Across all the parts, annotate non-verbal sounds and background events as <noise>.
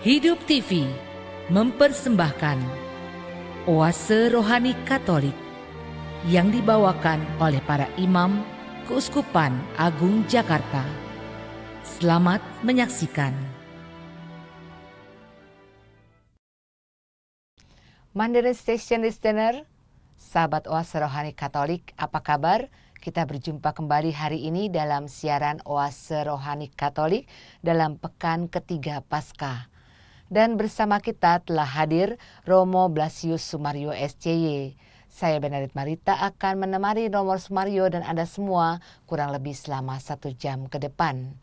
Hidup TV mempersembahkan Oase Rohani Katolik yang dibawakan oleh para imam Keuskupan Agung Jakarta. Selamat menyaksikan. Mandarin Station Listener, sahabat Oase Rohani Katolik, apa kabar? Kita berjumpa kembali hari ini dalam siaran Oase Rohani Katolik dalam pekan ketiga Paskah dan bersama kita telah hadir Romo Blasius Sumario SCY. Saya Benedit Marita akan menemani Romo Sumario dan Anda semua kurang lebih selama satu jam ke depan.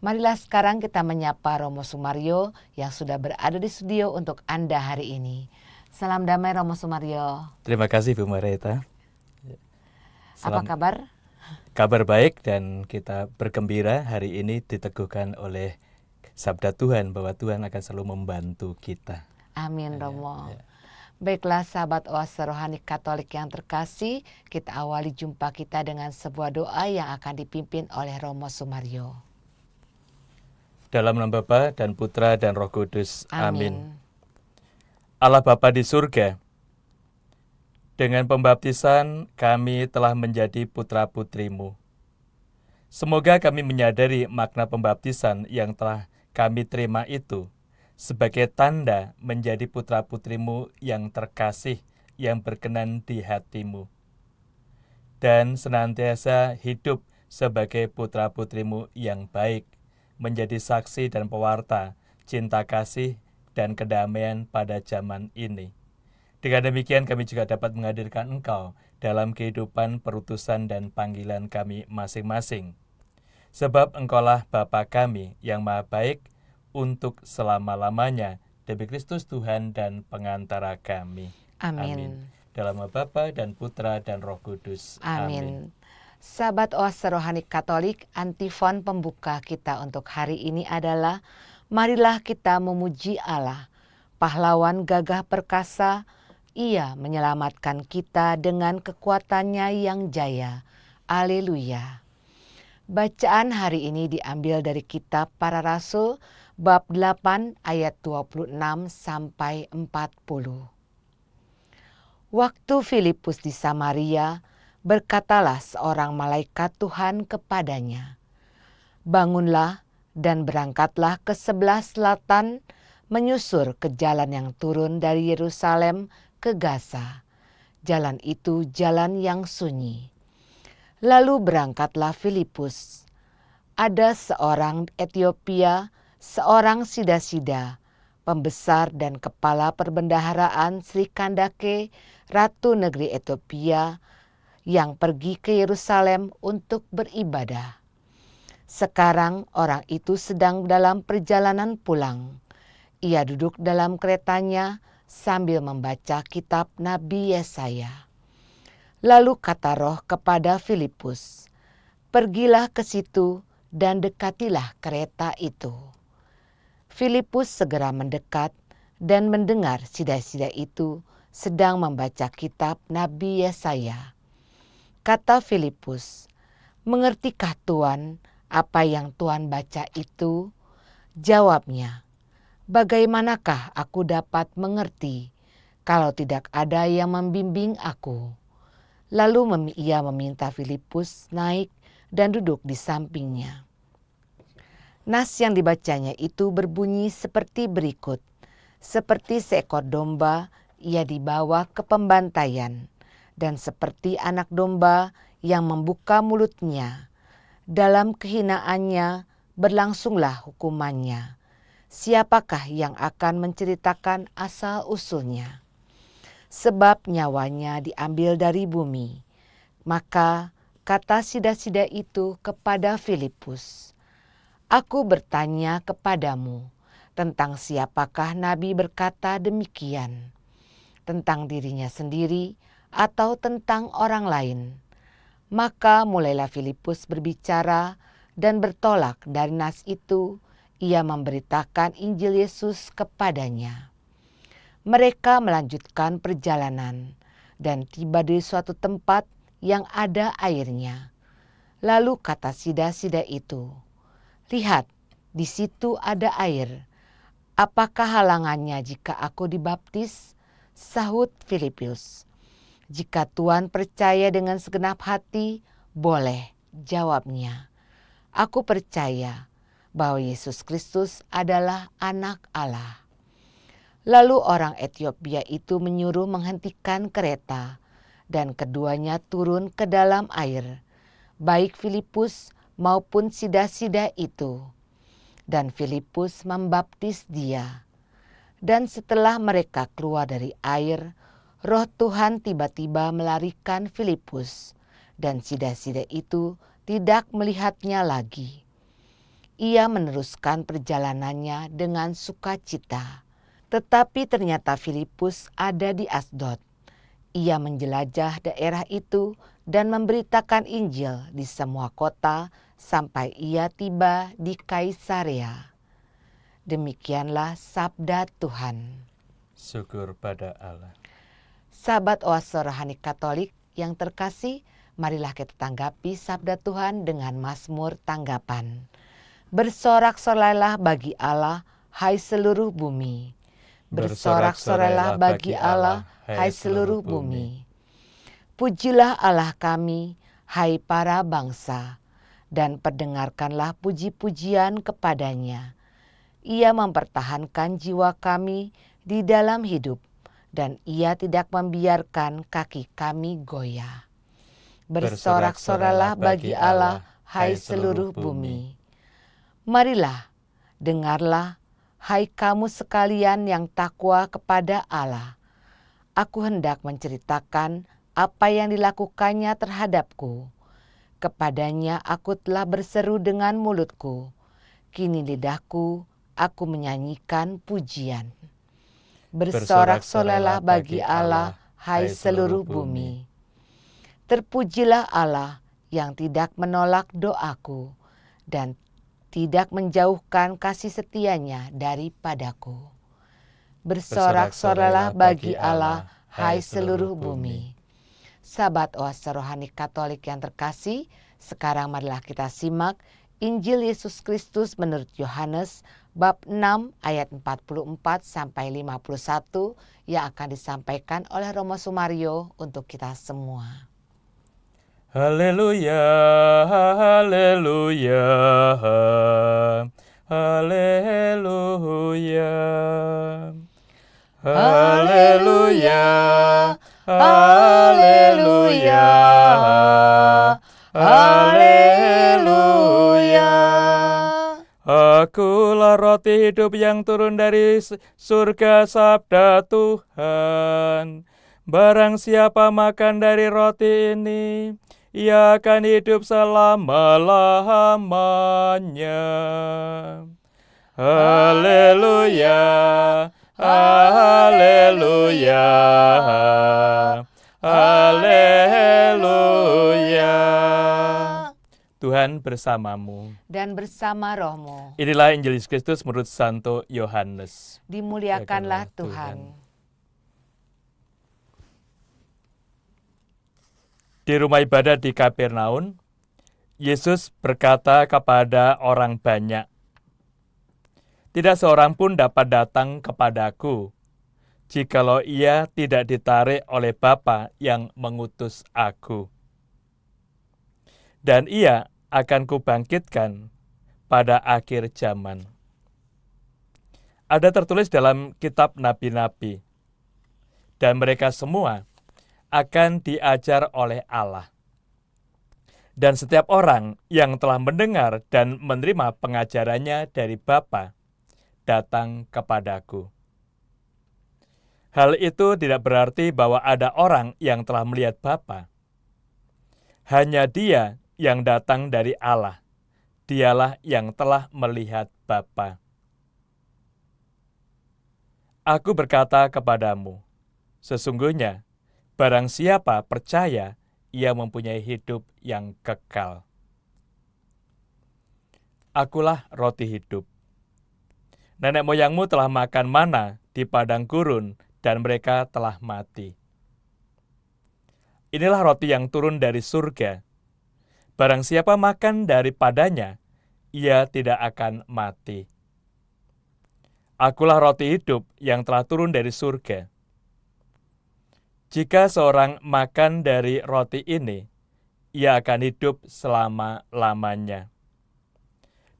Marilah sekarang kita menyapa Romo Sumario yang sudah berada di studio untuk Anda hari ini. Salam damai Romo Sumario. Terima kasih Bu Marita. Salam. Apa kabar? Kabar baik dan kita bergembira hari ini diteguhkan oleh sabda Tuhan bahwa Tuhan akan selalu membantu kita. Amin iya, Romo. Ya, ya. Baiklah sahabat oase rohani katolik yang terkasih, kita awali jumpa kita dengan sebuah doa yang akan dipimpin oleh Romo Sumario. Dalam nama Bapa dan Putra dan Roh Kudus. Amin. Amin. Allah Bapa di surga, dengan pembaptisan kami telah menjadi putra-putrimu. Semoga kami menyadari makna pembaptisan yang telah kami terima itu sebagai tanda menjadi putra-putrimu yang terkasih, yang berkenan di hatimu. Dan senantiasa hidup sebagai putra-putrimu yang baik, menjadi saksi dan pewarta, cinta kasih, dan kedamaian pada zaman ini. Dengan demikian kami juga dapat menghadirkan engkau dalam kehidupan perutusan dan panggilan kami masing-masing Sebab engkaulah Bapa kami yang maha baik untuk selama-lamanya. Demi Kristus Tuhan dan pengantara kami. Amin. Amin. Dalam Bapa dan Putra dan Roh Kudus. Amin. Amin. Sahabat Oase Rohani Katolik, antifon pembuka kita untuk hari ini adalah Marilah kita memuji Allah, pahlawan gagah perkasa, ia menyelamatkan kita dengan kekuatannya yang jaya. Haleluya. Bacaan hari ini diambil dari kitab Para Rasul bab 8 ayat 26 sampai 40. Waktu Filipus di Samaria, berkatalah seorang malaikat Tuhan kepadanya, "Bangunlah dan berangkatlah ke sebelah selatan menyusur ke jalan yang turun dari Yerusalem ke Gaza. Jalan itu jalan yang sunyi." Lalu berangkatlah Filipus. Ada seorang Etiopia, seorang sida-sida, pembesar dan kepala perbendaharaan Sri Kandake, Ratu Negeri Etiopia, yang pergi ke Yerusalem untuk beribadah. Sekarang orang itu sedang dalam perjalanan pulang. Ia duduk dalam keretanya sambil membaca kitab Nabi Yesaya. Lalu kata roh kepada Filipus, Pergilah ke situ dan dekatilah kereta itu. Filipus segera mendekat dan mendengar sida-sida itu sedang membaca kitab Nabi Yesaya. Kata Filipus, Mengertikah Tuhan apa yang Tuhan baca itu? Jawabnya, Bagaimanakah aku dapat mengerti kalau tidak ada yang membimbing aku? Lalu ia meminta Filipus naik dan duduk di sampingnya. Nas yang dibacanya itu berbunyi seperti berikut. Seperti seekor domba, ia dibawa ke pembantaian. Dan seperti anak domba yang membuka mulutnya. Dalam kehinaannya berlangsunglah hukumannya. Siapakah yang akan menceritakan asal-usulnya? sebab nyawanya diambil dari bumi. Maka kata sida-sida itu kepada Filipus, Aku bertanya kepadamu tentang siapakah Nabi berkata demikian, tentang dirinya sendiri atau tentang orang lain. Maka mulailah Filipus berbicara dan bertolak dari nas itu, ia memberitakan Injil Yesus kepadanya mereka melanjutkan perjalanan dan tiba di suatu tempat yang ada airnya. Lalu kata sida-sida itu, "Lihat, di situ ada air. Apakah halangannya jika aku dibaptis?" sahut Filipius. "Jika Tuhan percaya dengan segenap hati, boleh," jawabnya. "Aku percaya bahwa Yesus Kristus adalah Anak Allah." Lalu orang Ethiopia itu menyuruh menghentikan kereta, dan keduanya turun ke dalam air, baik Filipus maupun sida-sida itu. Dan Filipus membaptis dia. Dan setelah mereka keluar dari air, roh Tuhan tiba-tiba melarikan Filipus, dan sida-sida itu tidak melihatnya lagi. Ia meneruskan perjalanannya dengan sukacita tetapi ternyata Filipus ada di Asdod. Ia menjelajah daerah itu dan memberitakan Injil di semua kota sampai ia tiba di Kaisarea. Demikianlah sabda Tuhan. Syukur pada Allah. Sahabat Oase Rohani Katolik yang terkasih, marilah kita tanggapi sabda Tuhan dengan Mazmur tanggapan. Bersorak-sorailah bagi Allah, hai seluruh bumi Bersorak-sorailah bagi Allah, hai seluruh bumi. Pujilah Allah kami, hai para bangsa, dan perdengarkanlah puji-pujian kepadanya. Ia mempertahankan jiwa kami di dalam hidup, dan ia tidak membiarkan kaki kami goyah. Bersorak-sorailah bagi Allah, hai seluruh bumi. Marilah, dengarlah, Hai kamu sekalian yang takwa kepada Allah, aku hendak menceritakan apa yang dilakukannya terhadapku. Kepadanya aku telah berseru dengan mulutku. Kini lidahku, aku menyanyikan pujian. Bersorak-solelah bagi Allah, hai seluruh bumi. Terpujilah Allah yang tidak menolak doaku dan tidak menjauhkan kasih setianya daripadaku. Bersorak-soralah bagi Allah, hai seluruh bumi. Sahabat oase Rohani Katolik yang terkasih, sekarang marilah kita simak Injil Yesus Kristus menurut Yohanes bab 6 ayat 44 sampai 51 yang akan disampaikan oleh Romo Sumario untuk kita semua. Haleluya, haleluya, haleluya. Haleluya, haleluya, haleluya. Akulah roti hidup yang turun dari surga sabda Tuhan. Barang siapa makan dari roti ini, ia akan hidup selama-lamanya. Haleluya, haleluya, haleluya. Tuhan bersamamu. Dan bersama rohmu. Inilah Injil Kristus menurut Santo Yohanes. Dimuliakanlah Tuhan. Tuhan. Di rumah ibadah di Kapernaun, Yesus berkata kepada orang banyak, "Tidak seorang pun dapat datang kepadaku jikalau ia tidak ditarik oleh Bapa yang mengutus aku. Dan ia akan kubangkitkan pada akhir zaman. Ada tertulis dalam kitab nabi-nabi. Dan mereka semua akan diajar oleh Allah. Dan setiap orang yang telah mendengar dan menerima pengajarannya dari Bapa datang kepadaku. Hal itu tidak berarti bahwa ada orang yang telah melihat Bapa. Hanya Dia yang datang dari Allah. Dialah yang telah melihat Bapa. Aku berkata kepadamu, sesungguhnya Barang siapa percaya, ia mempunyai hidup yang kekal. Akulah roti hidup. Nenek moyangmu telah makan mana di padang gurun, dan mereka telah mati. Inilah roti yang turun dari surga. Barang siapa makan daripadanya, ia tidak akan mati. Akulah roti hidup yang telah turun dari surga. Jika seorang makan dari roti ini, ia akan hidup selama-lamanya.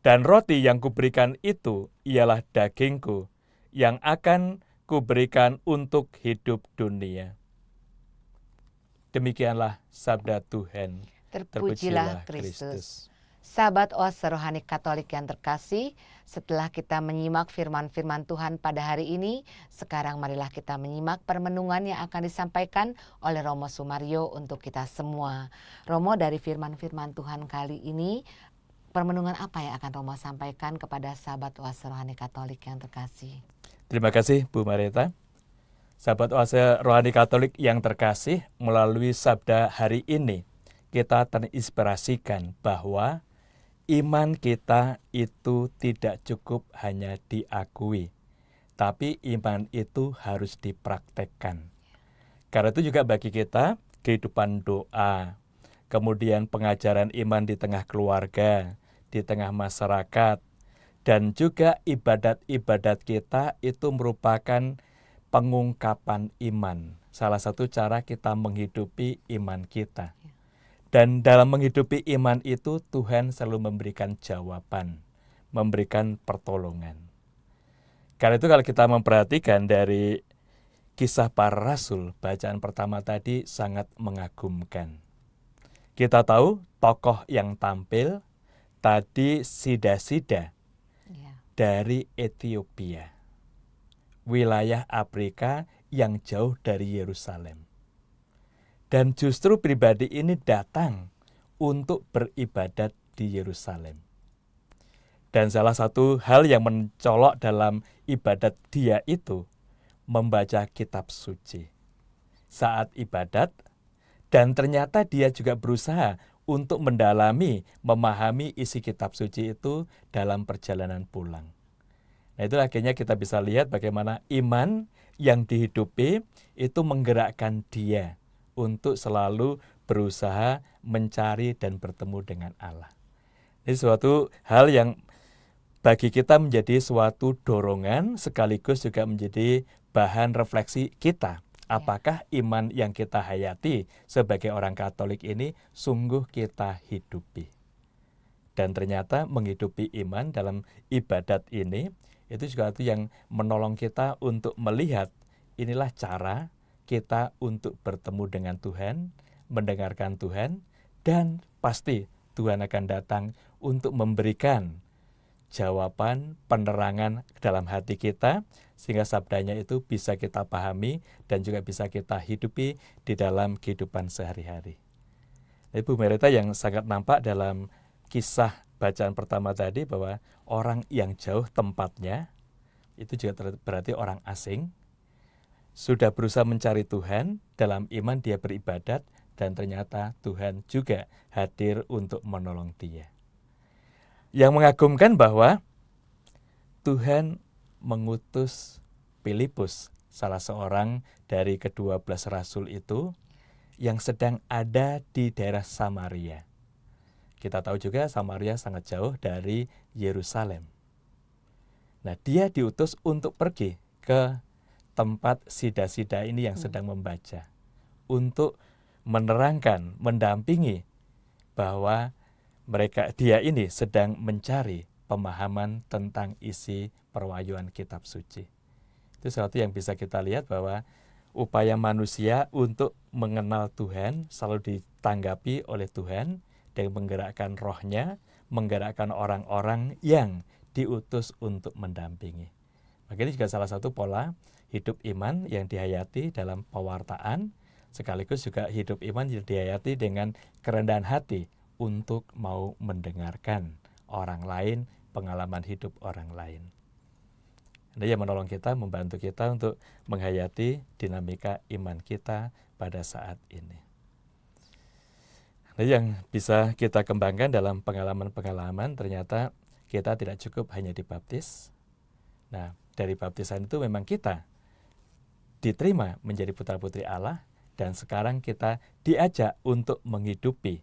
Dan roti yang kuberikan itu ialah dagingku yang akan kuberikan untuk hidup dunia. Demikianlah sabda Tuhan. Terpujilah, Kristus. Sahabat Oase Rohani Katolik yang terkasih, setelah kita menyimak firman-firman Tuhan pada hari ini, sekarang marilah kita menyimak permenungan yang akan disampaikan oleh Romo Sumario untuk kita semua. Romo dari firman-firman Tuhan kali ini, permenungan apa yang akan Romo sampaikan kepada sahabat Oase Rohani Katolik yang terkasih? Terima kasih Bu Marita. Sahabat Oase Rohani Katolik yang terkasih, melalui sabda hari ini, kita terinspirasikan bahwa Iman kita itu tidak cukup hanya diakui, tapi iman itu harus dipraktekkan. Karena itu juga bagi kita kehidupan doa, kemudian pengajaran iman di tengah keluarga, di tengah masyarakat, dan juga ibadat-ibadat kita itu merupakan pengungkapan iman. Salah satu cara kita menghidupi iman kita. Dan dalam menghidupi iman itu Tuhan selalu memberikan jawaban, memberikan pertolongan. Karena itu kalau kita memperhatikan dari kisah para rasul, bacaan pertama tadi sangat mengagumkan. Kita tahu tokoh yang tampil tadi Sida-Sida iya. dari Ethiopia, wilayah Afrika yang jauh dari Yerusalem. Dan justru pribadi ini datang untuk beribadat di Yerusalem. Dan salah satu hal yang mencolok dalam ibadat dia itu membaca kitab suci saat ibadat dan ternyata dia juga berusaha untuk mendalami, memahami isi kitab suci itu dalam perjalanan pulang. Nah, itu akhirnya kita bisa lihat bagaimana iman yang dihidupi itu menggerakkan dia untuk selalu berusaha mencari dan bertemu dengan Allah. Ini suatu hal yang bagi kita menjadi suatu dorongan sekaligus juga menjadi bahan refleksi kita. Ya. Apakah iman yang kita hayati sebagai orang Katolik ini sungguh kita hidupi? Dan ternyata menghidupi iman dalam ibadat ini itu juga itu yang menolong kita untuk melihat inilah cara kita untuk bertemu dengan Tuhan, mendengarkan Tuhan, dan pasti Tuhan akan datang untuk memberikan jawaban, penerangan dalam hati kita, sehingga sabdanya itu bisa kita pahami dan juga bisa kita hidupi di dalam kehidupan sehari-hari. Ibu Merita yang sangat nampak dalam kisah bacaan pertama tadi bahwa orang yang jauh tempatnya itu juga berarti orang asing, sudah berusaha mencari Tuhan, dalam iman dia beribadat, dan ternyata Tuhan juga hadir untuk menolong dia. Yang mengagumkan bahwa Tuhan mengutus Filipus, salah seorang dari kedua belas rasul itu, yang sedang ada di daerah Samaria. Kita tahu juga Samaria sangat jauh dari Yerusalem. Nah, dia diutus untuk pergi ke tempat sida-sida ini yang hmm. sedang membaca untuk menerangkan, mendampingi bahwa mereka dia ini sedang mencari pemahaman tentang isi perwayuan kitab suci. Itu sesuatu yang bisa kita lihat bahwa upaya manusia untuk mengenal Tuhan selalu ditanggapi oleh Tuhan dan menggerakkan rohnya, menggerakkan orang-orang yang diutus untuk mendampingi. Maka ini juga salah satu pola hidup iman yang dihayati dalam pewartaan, sekaligus juga hidup iman yang dihayati dengan kerendahan hati untuk mau mendengarkan orang lain, pengalaman hidup orang lain. Ini yang menolong kita, membantu kita untuk menghayati dinamika iman kita pada saat ini. Nah, yang bisa kita kembangkan dalam pengalaman-pengalaman ternyata kita tidak cukup hanya dibaptis. Nah, dari baptisan itu memang kita diterima menjadi putra-putri Allah dan sekarang kita diajak untuk menghidupi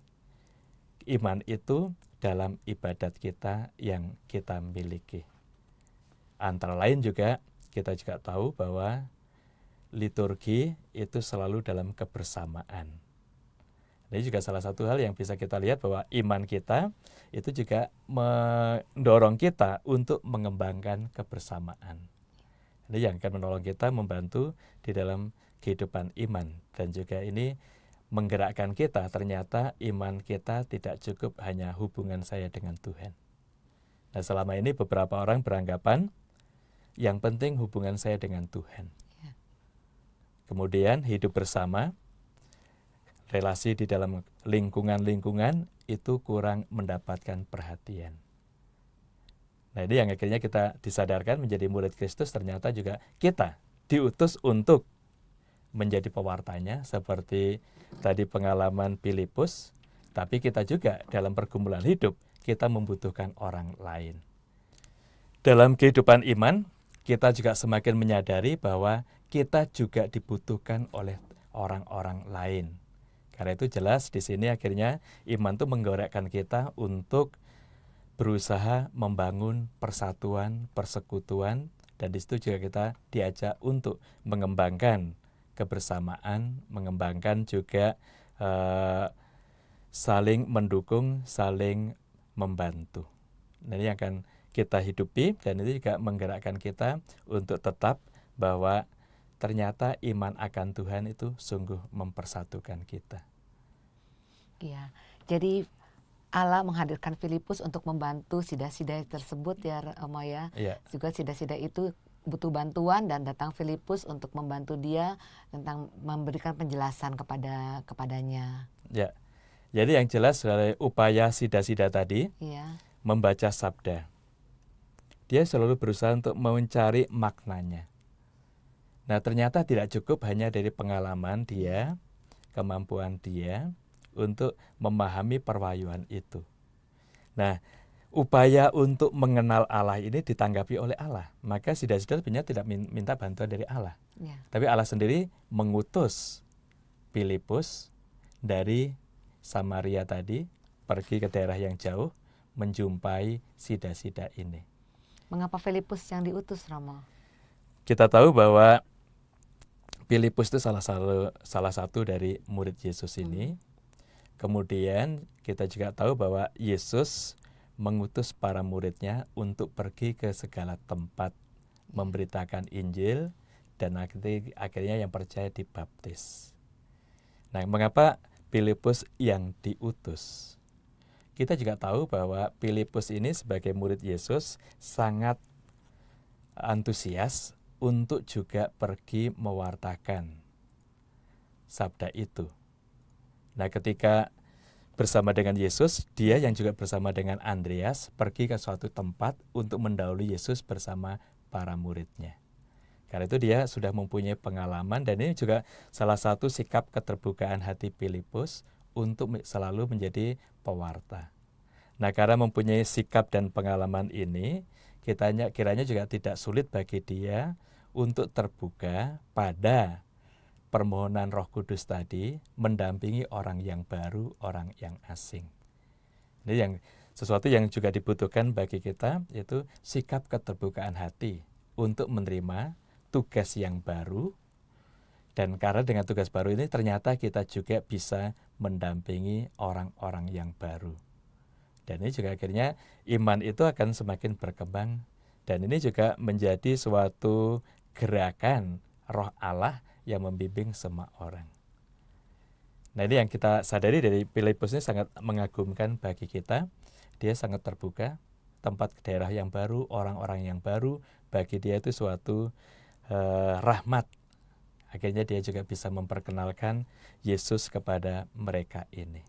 iman itu dalam ibadat kita yang kita miliki. Antara lain juga kita juga tahu bahwa liturgi itu selalu dalam kebersamaan. Ini juga salah satu hal yang bisa kita lihat bahwa iman kita itu juga mendorong kita untuk mengembangkan kebersamaan. Ini yang akan menolong kita membantu di dalam kehidupan iman dan juga ini menggerakkan kita ternyata iman kita tidak cukup hanya hubungan saya dengan Tuhan. Nah, selama ini beberapa orang beranggapan yang penting hubungan saya dengan Tuhan. Ya. Kemudian hidup bersama, relasi di dalam lingkungan-lingkungan itu kurang mendapatkan perhatian. Nah ini yang akhirnya kita disadarkan menjadi murid Kristus ternyata juga kita diutus untuk menjadi pewartanya seperti tadi pengalaman Filipus, tapi kita juga dalam pergumulan hidup kita membutuhkan orang lain. Dalam kehidupan iman, kita juga semakin menyadari bahwa kita juga dibutuhkan oleh orang-orang lain. Karena itu jelas di sini akhirnya iman itu menggorekkan kita untuk berusaha membangun persatuan, persekutuan, dan di situ juga kita diajak untuk mengembangkan kebersamaan, mengembangkan juga uh, saling mendukung, saling membantu. Nah, ini akan kita hidupi dan itu juga menggerakkan kita untuk tetap bahwa ternyata iman akan Tuhan itu sungguh mempersatukan kita. Iya. Jadi Allah menghadirkan Filipus untuk membantu sida-sida tersebut ya Romo eh, ya. Yeah. Juga sida-sida itu butuh bantuan dan datang Filipus untuk membantu dia tentang memberikan penjelasan kepada kepadanya. Ya. Jadi yang jelas dari upaya sida-sida tadi ya. membaca sabda. Dia selalu berusaha untuk mencari maknanya. Nah, ternyata tidak cukup hanya dari pengalaman dia, kemampuan dia, untuk memahami perwayuan itu. Nah, upaya untuk mengenal Allah ini ditanggapi oleh Allah. Maka sidar-sidar punya tidak minta bantuan dari Allah. Ya. Tapi Allah sendiri mengutus Filipus dari Samaria tadi pergi ke daerah yang jauh menjumpai sida-sida ini. Mengapa Filipus yang diutus, Romo? Kita tahu bahwa Filipus itu salah satu salah satu dari murid Yesus ini. Hmm. Kemudian kita juga tahu bahwa Yesus mengutus para muridnya untuk pergi ke segala tempat memberitakan Injil dan akhirnya yang percaya dibaptis. Nah, mengapa Filipus yang diutus? Kita juga tahu bahwa Filipus ini sebagai murid Yesus sangat antusias untuk juga pergi mewartakan sabda itu. Nah, ketika bersama dengan Yesus, dia yang juga bersama dengan Andreas pergi ke suatu tempat untuk mendahului Yesus bersama para muridnya. Karena itu dia sudah mempunyai pengalaman dan ini juga salah satu sikap keterbukaan hati Filipus untuk selalu menjadi pewarta. Nah, karena mempunyai sikap dan pengalaman ini, kita kiranya juga tidak sulit bagi dia untuk terbuka pada permohonan Roh Kudus tadi mendampingi orang yang baru, orang yang asing. Ini yang sesuatu yang juga dibutuhkan bagi kita yaitu sikap keterbukaan hati untuk menerima tugas yang baru dan karena dengan tugas baru ini ternyata kita juga bisa mendampingi orang-orang yang baru. Dan ini juga akhirnya iman itu akan semakin berkembang dan ini juga menjadi suatu gerakan roh Allah yang membimbing semua orang. Nah ini yang kita sadari dari Filipus ini sangat mengagumkan bagi kita. Dia sangat terbuka, tempat daerah yang baru, orang-orang yang baru, bagi dia itu suatu uh, rahmat. Akhirnya dia juga bisa memperkenalkan Yesus kepada mereka ini.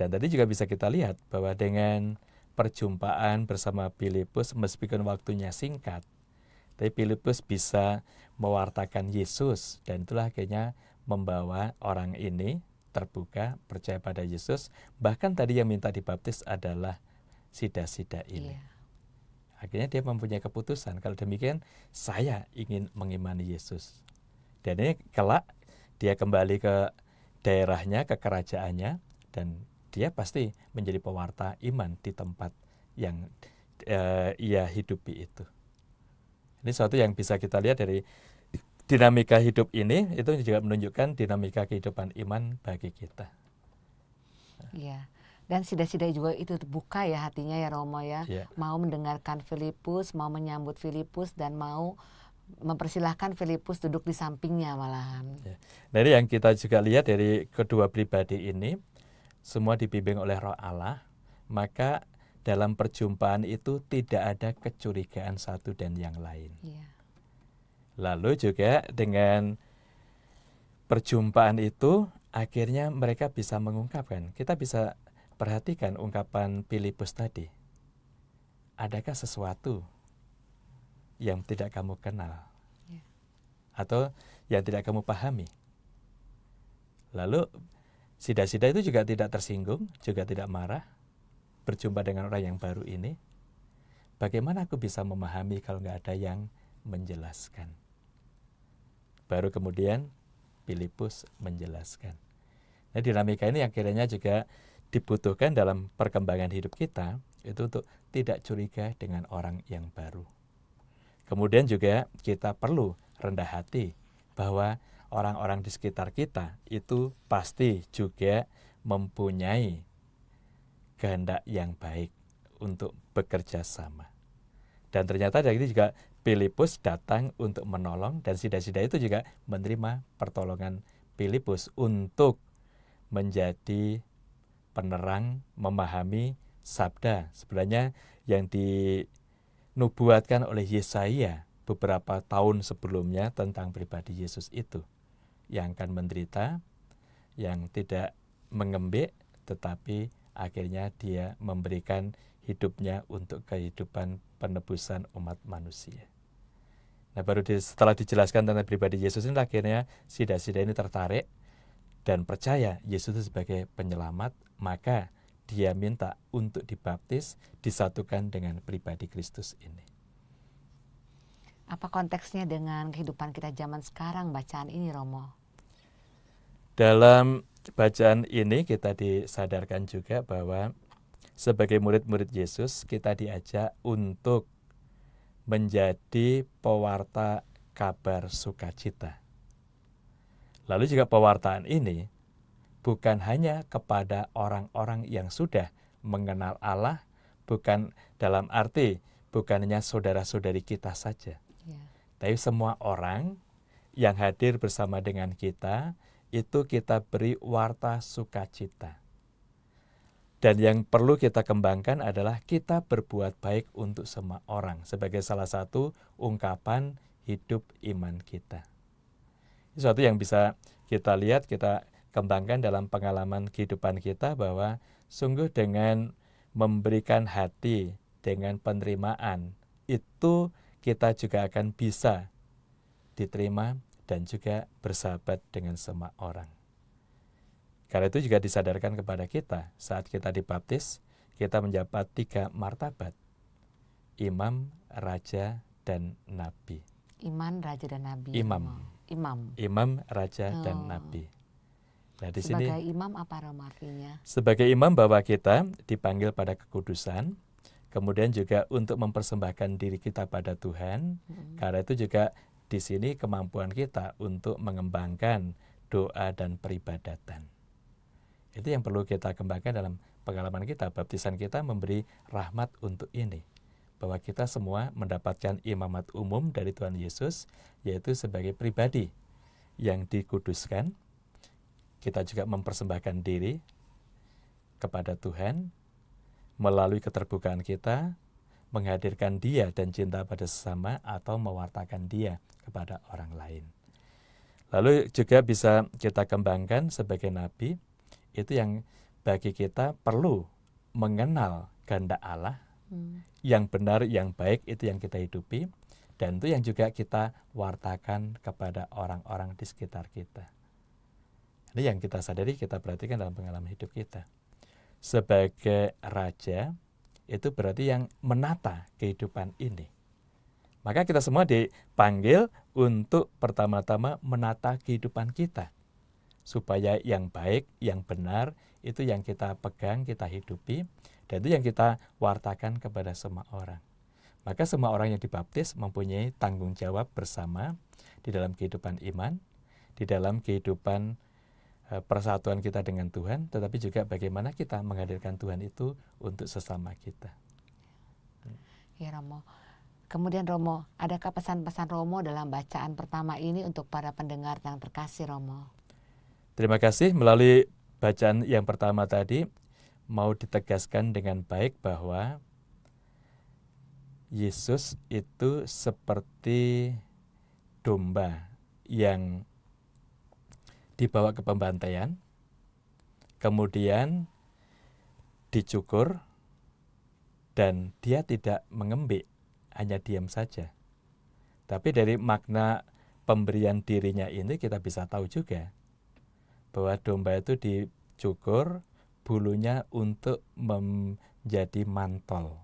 Dan tadi juga bisa kita lihat bahwa dengan perjumpaan bersama Filipus meskipun waktunya singkat, tapi Filipus bisa mewartakan Yesus dan itulah akhirnya membawa orang ini terbuka percaya pada Yesus. Bahkan tadi yang minta dibaptis adalah sida-sida ini. Yeah. Akhirnya dia mempunyai keputusan. Kalau demikian, saya ingin mengimani Yesus. Dan ini kelak dia kembali ke daerahnya, ke kerajaannya, dan dia pasti menjadi pewarta iman di tempat yang uh, ia hidupi itu. Ini suatu yang bisa kita lihat dari dinamika hidup ini itu juga menunjukkan dinamika kehidupan iman bagi kita. Iya. Dan sida-sida juga itu terbuka ya hatinya ya Romo ya. ya. Mau mendengarkan Filipus, mau menyambut Filipus dan mau mempersilahkan Filipus duduk di sampingnya malahan. Ya. Nah yang kita juga lihat dari kedua pribadi ini semua dibimbing oleh Roh Allah, maka dalam perjumpaan itu tidak ada kecurigaan satu dan yang lain. Iya. Lalu juga dengan perjumpaan itu akhirnya mereka bisa mengungkapkan. Kita bisa perhatikan ungkapan Filipus tadi. Adakah sesuatu yang tidak kamu kenal? Iya. Atau yang tidak kamu pahami? Lalu sida-sida itu juga tidak tersinggung, juga tidak marah berjumpa dengan orang yang baru ini, bagaimana aku bisa memahami kalau nggak ada yang menjelaskan? Baru kemudian Filipus menjelaskan. Nah, dinamika ini yang akhirnya juga dibutuhkan dalam perkembangan hidup kita itu untuk tidak curiga dengan orang yang baru. Kemudian juga kita perlu rendah hati bahwa orang-orang di sekitar kita itu pasti juga mempunyai kehendak yang baik untuk bekerja sama. Dan ternyata dari itu juga Filipus datang untuk menolong dan sida-sida itu juga menerima pertolongan Filipus untuk menjadi penerang memahami sabda. Sebenarnya yang dinubuatkan oleh Yesaya beberapa tahun sebelumnya tentang pribadi Yesus itu yang akan menderita, yang tidak mengembik tetapi akhirnya dia memberikan hidupnya untuk kehidupan penebusan umat manusia. Nah baru di, setelah dijelaskan tentang pribadi Yesus ini akhirnya sida-sida ini tertarik dan percaya Yesus itu sebagai penyelamat maka dia minta untuk dibaptis disatukan dengan pribadi Kristus ini. Apa konteksnya dengan kehidupan kita zaman sekarang bacaan ini Romo? Dalam bacaan ini kita disadarkan juga bahwa sebagai murid-murid Yesus kita diajak untuk menjadi pewarta kabar sukacita. Lalu juga pewartaan ini bukan hanya kepada orang-orang yang sudah mengenal Allah, bukan dalam arti bukan hanya saudara-saudari kita saja. Ya. Tapi semua orang yang hadir bersama dengan kita, itu kita beri warta sukacita. Dan yang perlu kita kembangkan adalah kita berbuat baik untuk semua orang sebagai salah satu ungkapan hidup iman kita. Sesuatu yang bisa kita lihat, kita kembangkan dalam pengalaman kehidupan kita bahwa sungguh dengan memberikan hati, dengan penerimaan, itu kita juga akan bisa diterima dan juga bersahabat dengan semua orang. Karena itu juga disadarkan kepada kita saat kita dibaptis, kita menjabat tiga martabat. Imam, Raja, dan Nabi. Iman, Raja, dan Nabi. Imam. Oh, imam. Imam, Raja, oh. dan Nabi. Nah, di sebagai sini, imam apa artinya? Sebagai imam bahwa kita dipanggil pada kekudusan, kemudian juga untuk mempersembahkan diri kita pada Tuhan. Hmm. Karena itu juga di sini kemampuan kita untuk mengembangkan doa dan peribadatan. Itu yang perlu kita kembangkan dalam pengalaman kita. Baptisan kita memberi rahmat untuk ini. Bahwa kita semua mendapatkan imamat umum dari Tuhan Yesus, yaitu sebagai pribadi yang dikuduskan. Kita juga mempersembahkan diri kepada Tuhan melalui keterbukaan kita, menghadirkan dia dan cinta pada sesama atau mewartakan dia kepada orang lain. Lalu juga bisa kita kembangkan sebagai nabi itu yang bagi kita perlu mengenal ganda Allah hmm. yang benar yang baik itu yang kita hidupi dan itu yang juga kita wartakan kepada orang-orang di sekitar kita. Ini yang kita sadari kita perhatikan dalam pengalaman hidup kita. Sebagai raja, itu berarti yang menata kehidupan ini. Maka kita semua dipanggil untuk pertama-tama menata kehidupan kita. Supaya yang baik, yang benar, itu yang kita pegang, kita hidupi, dan itu yang kita wartakan kepada semua orang. Maka semua orang yang dibaptis mempunyai tanggung jawab bersama di dalam kehidupan iman, di dalam kehidupan Eh, persatuan kita dengan Tuhan, tetapi juga bagaimana kita menghadirkan Tuhan itu untuk sesama kita. Ya Romo. Kemudian Romo, adakah pesan-pesan Romo dalam bacaan pertama ini untuk para pendengar yang terkasih Romo? Terima kasih melalui bacaan yang pertama tadi mau ditegaskan dengan baik bahwa Yesus itu seperti domba yang dibawa ke pembantaian, kemudian dicukur, dan dia tidak mengembik, hanya diam saja. Tapi dari makna pemberian dirinya ini kita bisa tahu juga bahwa domba itu dicukur bulunya untuk menjadi mantel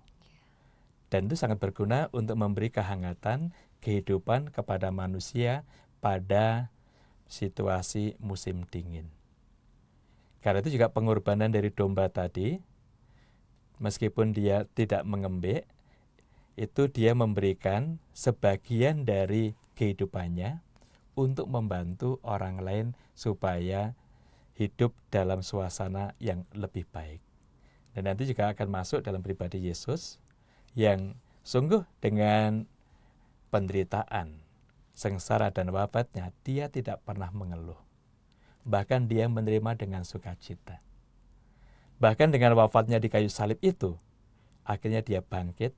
Dan itu sangat berguna untuk memberi kehangatan kehidupan kepada manusia pada situasi musim dingin. Karena itu juga pengorbanan dari domba tadi, meskipun dia tidak mengembek, itu dia memberikan sebagian dari kehidupannya untuk membantu orang lain supaya hidup dalam suasana yang lebih baik. Dan nanti juga akan masuk dalam pribadi Yesus yang sungguh dengan penderitaan sengsara dan wafatnya, dia tidak pernah mengeluh. Bahkan dia menerima dengan sukacita. Bahkan dengan wafatnya di kayu salib itu, akhirnya dia bangkit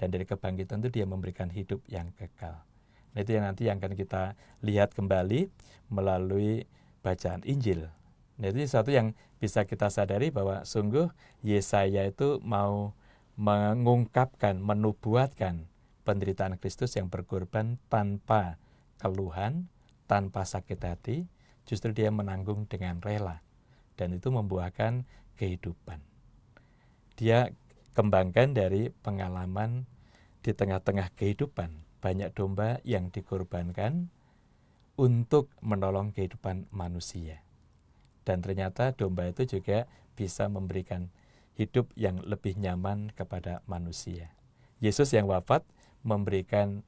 dan dari kebangkitan itu dia memberikan hidup yang kekal. Nah, itu yang nanti yang akan kita lihat kembali melalui bacaan Injil. Nah, itu satu yang bisa kita sadari bahwa sungguh Yesaya itu mau mengungkapkan, menubuatkan penderitaan Kristus yang berkorban tanpa keluhan, tanpa sakit hati, justru dia menanggung dengan rela. Dan itu membuahkan kehidupan. Dia kembangkan dari pengalaman di tengah-tengah kehidupan. Banyak domba yang dikorbankan untuk menolong kehidupan manusia. Dan ternyata domba itu juga bisa memberikan hidup yang lebih nyaman kepada manusia. Yesus yang wafat memberikan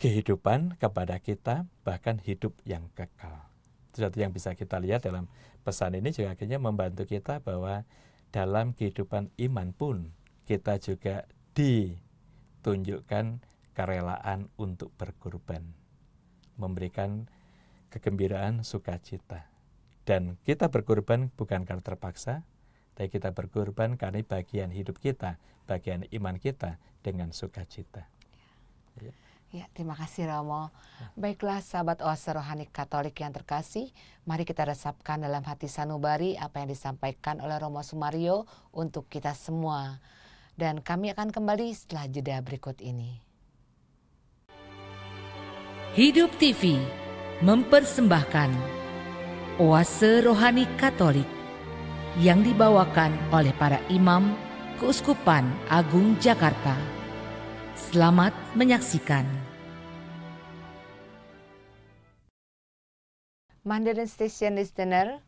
kehidupan kepada kita, bahkan hidup yang kekal. Itu satu yang bisa kita lihat dalam pesan ini juga akhirnya membantu kita bahwa dalam kehidupan iman pun kita juga ditunjukkan kerelaan untuk berkorban, memberikan kegembiraan, sukacita. Dan kita berkorban bukan karena terpaksa, tapi kita berkorban karena bagian hidup kita, bagian iman kita dengan sukacita. Ya. ya. Ya, terima kasih Romo. Ya. Baiklah sahabat oase rohani Katolik yang terkasih, mari kita resapkan dalam hati sanubari apa yang disampaikan oleh Romo Sumario untuk kita semua. Dan kami akan kembali setelah jeda berikut ini. Hidup TV mempersembahkan Oase Rohani Katolik yang dibawakan oleh para imam Keuskupan Agung Jakarta. Selamat menyaksikan. Mandarin Station Listener,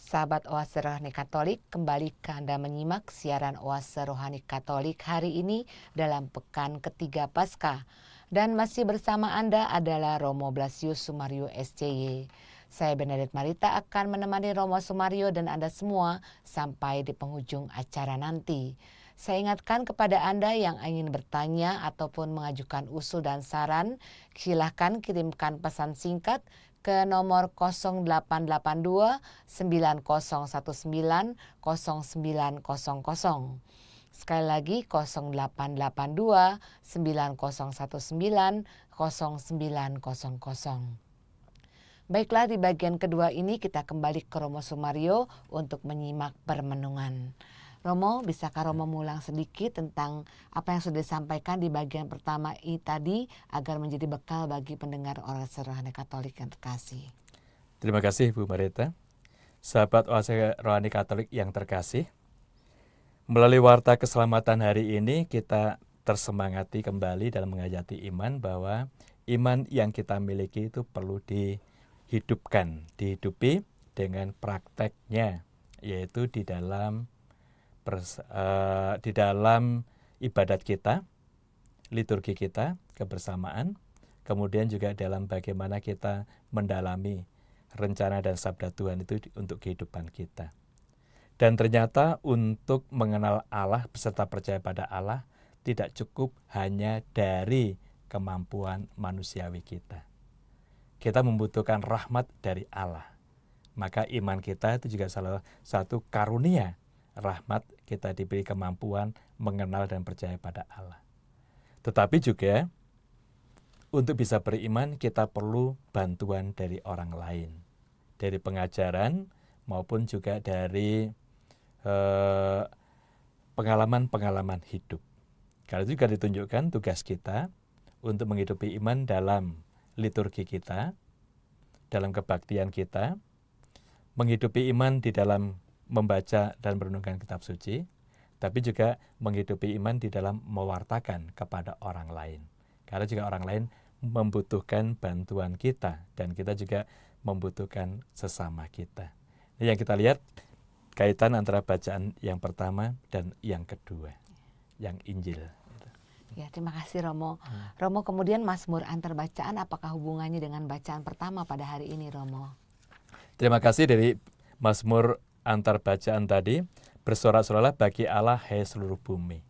sahabat Oase Rohani Katolik, kembali ke Anda menyimak siaran Oase Rohani Katolik hari ini dalam pekan ketiga Paskah. Dan masih bersama Anda adalah Romo Blasius Sumario SCY. Saya Benedet Marita akan menemani Romo Sumario dan Anda semua sampai di penghujung acara nanti. Saya ingatkan kepada Anda yang ingin bertanya ataupun mengajukan usul dan saran, silahkan kirimkan pesan singkat ke nomor 0882 9019 0900. Sekali lagi 0882 9019 0900. Baiklah, di bagian kedua ini kita kembali ke Romo Sumario untuk menyimak permenungan. Romo, bisakah Romo mengulang sedikit tentang apa yang sudah disampaikan di bagian pertama i tadi agar menjadi bekal bagi pendengar orang serohani Katolik yang terkasih? Terima kasih Bu Marita. Sahabat Oase Rohani Katolik yang terkasih, melalui warta keselamatan hari ini kita tersemangati kembali dalam menghayati iman bahwa iman yang kita miliki itu perlu di hidupkan, dihidupi dengan prakteknya, yaitu di dalam pers, uh, di dalam ibadat kita, liturgi kita, kebersamaan, kemudian juga dalam bagaimana kita mendalami rencana dan sabda Tuhan itu untuk kehidupan kita. Dan ternyata untuk mengenal Allah beserta percaya pada Allah tidak cukup hanya dari kemampuan manusiawi kita kita membutuhkan rahmat dari Allah. Maka iman kita itu juga salah satu karunia rahmat kita diberi kemampuan mengenal dan percaya pada Allah. Tetapi juga untuk bisa beriman kita perlu bantuan dari orang lain. Dari pengajaran maupun juga dari pengalaman eh, pengalaman-pengalaman hidup. Karena itu juga ditunjukkan tugas kita untuk menghidupi iman dalam liturgi kita, dalam kebaktian kita, menghidupi iman di dalam membaca dan merenungkan kitab suci, tapi juga menghidupi iman di dalam mewartakan kepada orang lain. Karena juga orang lain membutuhkan bantuan kita dan kita juga membutuhkan sesama kita. Ini yang kita lihat kaitan antara bacaan yang pertama dan yang kedua, yang Injil. Ya, terima kasih Romo. Hmm. Romo, kemudian Mazmur antar bacaan apakah hubungannya dengan bacaan pertama pada hari ini Romo? Terima kasih dari Mazmur antar bacaan tadi. Bersorak-soralah bagi Allah hai seluruh bumi.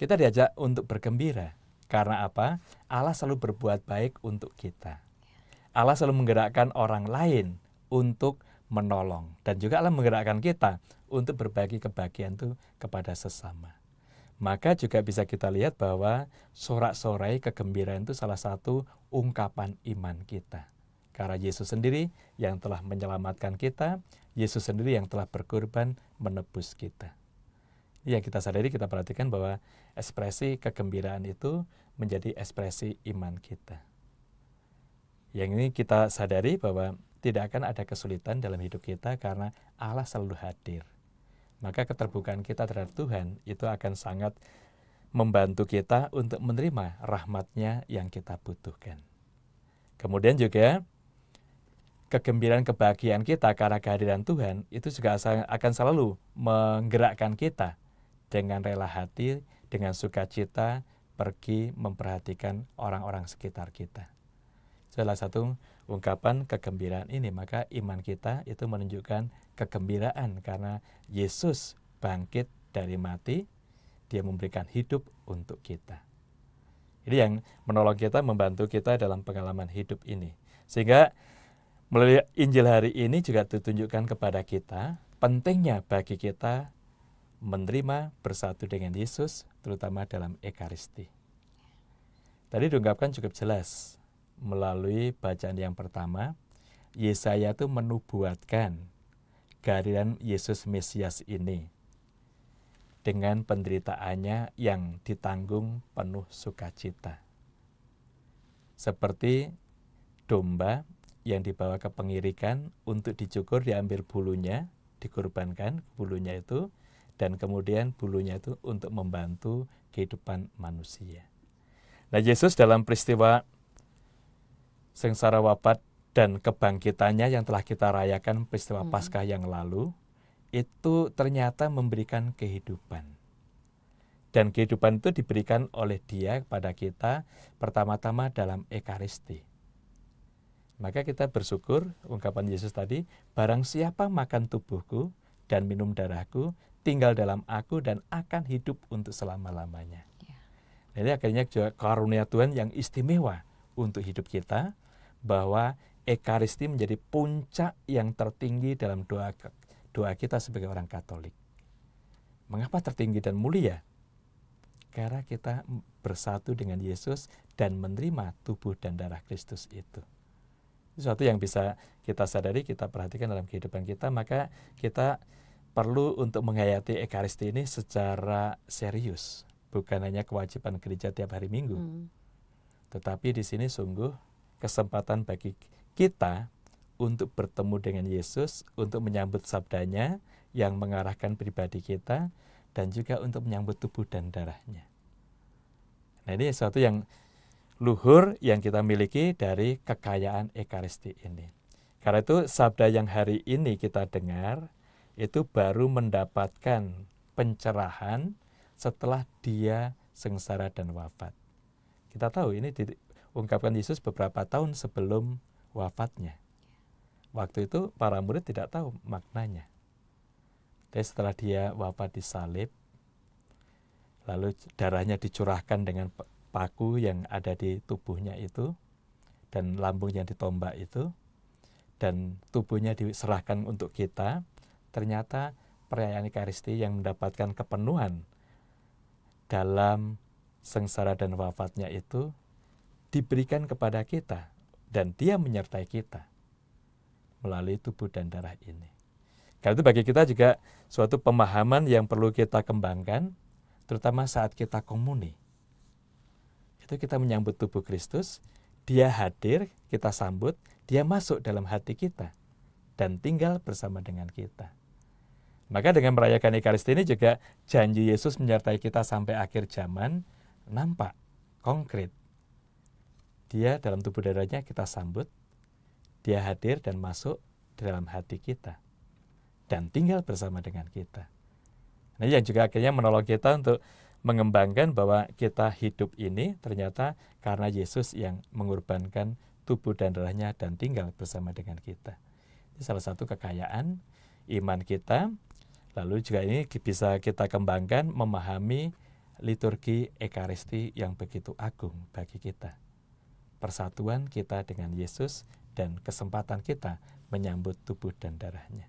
Kita diajak untuk bergembira. Karena apa? Allah selalu berbuat baik untuk kita. Allah selalu menggerakkan orang lain untuk menolong. Dan juga Allah menggerakkan kita untuk berbagi kebahagiaan itu kepada sesama. Maka juga bisa kita lihat bahwa sorak-sorai kegembiraan itu salah satu ungkapan iman kita. Karena Yesus sendiri yang telah menyelamatkan kita, Yesus sendiri yang telah berkorban menebus kita. Yang kita sadari, kita perhatikan bahwa ekspresi kegembiraan itu menjadi ekspresi iman kita. Yang ini kita sadari bahwa tidak akan ada kesulitan dalam hidup kita karena Allah selalu hadir maka keterbukaan kita terhadap Tuhan itu akan sangat membantu kita untuk menerima rahmatnya yang kita butuhkan. Kemudian juga kegembiraan kebahagiaan kita karena kehadiran Tuhan itu juga akan selalu menggerakkan kita dengan rela hati, dengan sukacita pergi memperhatikan orang-orang sekitar kita. Salah satu ungkapan kegembiraan ini maka iman kita itu menunjukkan kegembiraan karena Yesus bangkit dari mati, dia memberikan hidup untuk kita. Ini yang menolong kita, membantu kita dalam pengalaman hidup ini. Sehingga melalui Injil hari ini juga ditunjukkan kepada kita pentingnya bagi kita menerima bersatu dengan Yesus, terutama dalam Ekaristi. Tadi diungkapkan cukup jelas melalui bacaan yang pertama, Yesaya itu menubuatkan kehadiran Yesus Mesias ini dengan penderitaannya yang ditanggung penuh sukacita. Seperti domba yang dibawa ke pengirikan untuk dicukur diambil bulunya, dikorbankan bulunya itu, dan kemudian bulunya itu untuk membantu kehidupan manusia. Nah Yesus dalam peristiwa sengsara wafat dan kebangkitannya yang telah kita rayakan peristiwa hmm. Paskah yang lalu itu ternyata memberikan kehidupan. Dan kehidupan itu diberikan oleh Dia kepada kita pertama-tama dalam ekaristi. Maka kita bersyukur ungkapan Yesus tadi, barang siapa makan tubuhku dan minum darahku, tinggal dalam aku dan akan hidup untuk selama-lamanya. Ya. Jadi akhirnya juga karunia Tuhan yang istimewa untuk hidup kita, bahwa Ekaristi menjadi puncak yang tertinggi dalam doa doa kita sebagai orang Katolik. Mengapa tertinggi dan mulia? Karena kita bersatu dengan Yesus dan menerima tubuh dan darah Kristus itu. Sesuatu yang bisa kita sadari, kita perhatikan dalam kehidupan kita, maka kita perlu untuk menghayati Ekaristi ini secara serius. Bukan hanya kewajiban gereja tiap hari minggu. Hmm. Tetapi di sini sungguh kesempatan bagi kita untuk bertemu dengan Yesus, untuk menyambut sabdanya yang mengarahkan pribadi kita, dan juga untuk menyambut tubuh dan darahnya. Nah ini sesuatu yang luhur yang kita miliki dari kekayaan Ekaristi ini. Karena itu sabda yang hari ini kita dengar itu baru mendapatkan pencerahan setelah dia sengsara dan wafat. Kita tahu ini diungkapkan Yesus beberapa tahun sebelum wafatnya. Waktu itu para murid tidak tahu maknanya. Tapi setelah dia wafat di salib, lalu darahnya dicurahkan dengan paku yang ada di tubuhnya itu, dan lambungnya ditombak itu, dan tubuhnya diserahkan untuk kita, ternyata perayaan Ekaristi yang mendapatkan kepenuhan dalam sengsara dan wafatnya itu diberikan kepada kita dan dia menyertai kita melalui tubuh dan darah ini. Karena itu bagi kita juga suatu pemahaman yang perlu kita kembangkan terutama saat kita komuni. Itu kita menyambut tubuh Kristus, dia hadir, kita sambut, dia masuk dalam hati kita dan tinggal bersama dengan kita. Maka dengan merayakan Ekaristi ini juga janji Yesus menyertai kita sampai akhir zaman nampak, konkret. Dia dalam tubuh darahnya kita sambut, dia hadir dan masuk di dalam hati kita dan tinggal bersama dengan kita. Nah, yang juga akhirnya menolong kita untuk mengembangkan bahwa kita hidup ini ternyata karena Yesus yang mengorbankan tubuh dan darahnya dan tinggal bersama dengan kita. Ini salah satu kekayaan iman kita. Lalu juga ini bisa kita kembangkan memahami liturgi Ekaristi yang begitu agung bagi kita persatuan kita dengan Yesus dan kesempatan kita menyambut tubuh dan darahnya.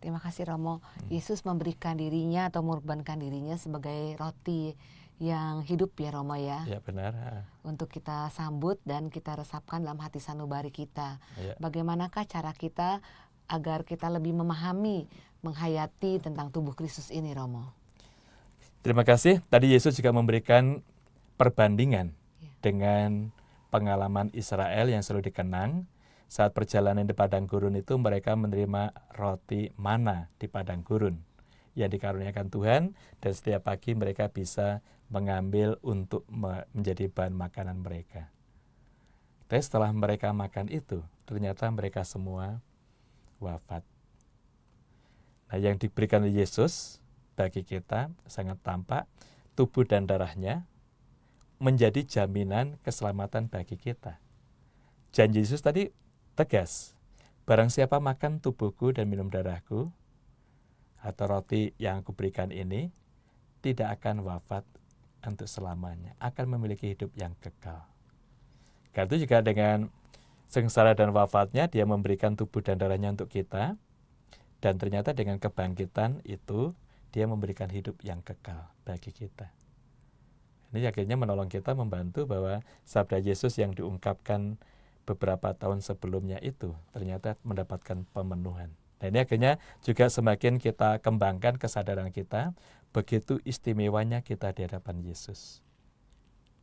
Terima kasih Romo. Hmm. Yesus memberikan dirinya atau mengorbankan dirinya sebagai roti yang hidup ya Romo ya. Ya benar. Untuk kita sambut dan kita resapkan dalam hati sanubari kita. Ya. Bagaimanakah cara kita agar kita lebih memahami, menghayati tentang tubuh Kristus ini Romo? Terima kasih. Tadi Yesus juga memberikan perbandingan ya. dengan pengalaman Israel yang selalu dikenang. Saat perjalanan di padang gurun itu mereka menerima roti mana di padang gurun yang dikaruniakan Tuhan dan setiap pagi mereka bisa mengambil untuk menjadi bahan makanan mereka. Tapi setelah mereka makan itu, ternyata mereka semua wafat. Nah, yang diberikan oleh Yesus bagi kita sangat tampak tubuh dan darahnya menjadi jaminan keselamatan bagi kita. Janji Yesus tadi tegas. Barang siapa makan tubuhku dan minum darahku, atau roti yang aku berikan ini, tidak akan wafat untuk selamanya. Akan memiliki hidup yang kekal. Karena itu juga dengan sengsara dan wafatnya, dia memberikan tubuh dan darahnya untuk kita. Dan ternyata dengan kebangkitan itu, dia memberikan hidup yang kekal bagi kita. Ini akhirnya menolong kita membantu bahwa sabda Yesus yang diungkapkan beberapa tahun sebelumnya itu ternyata mendapatkan pemenuhan. Nah ini akhirnya juga semakin kita kembangkan kesadaran kita, begitu istimewanya kita di hadapan Yesus.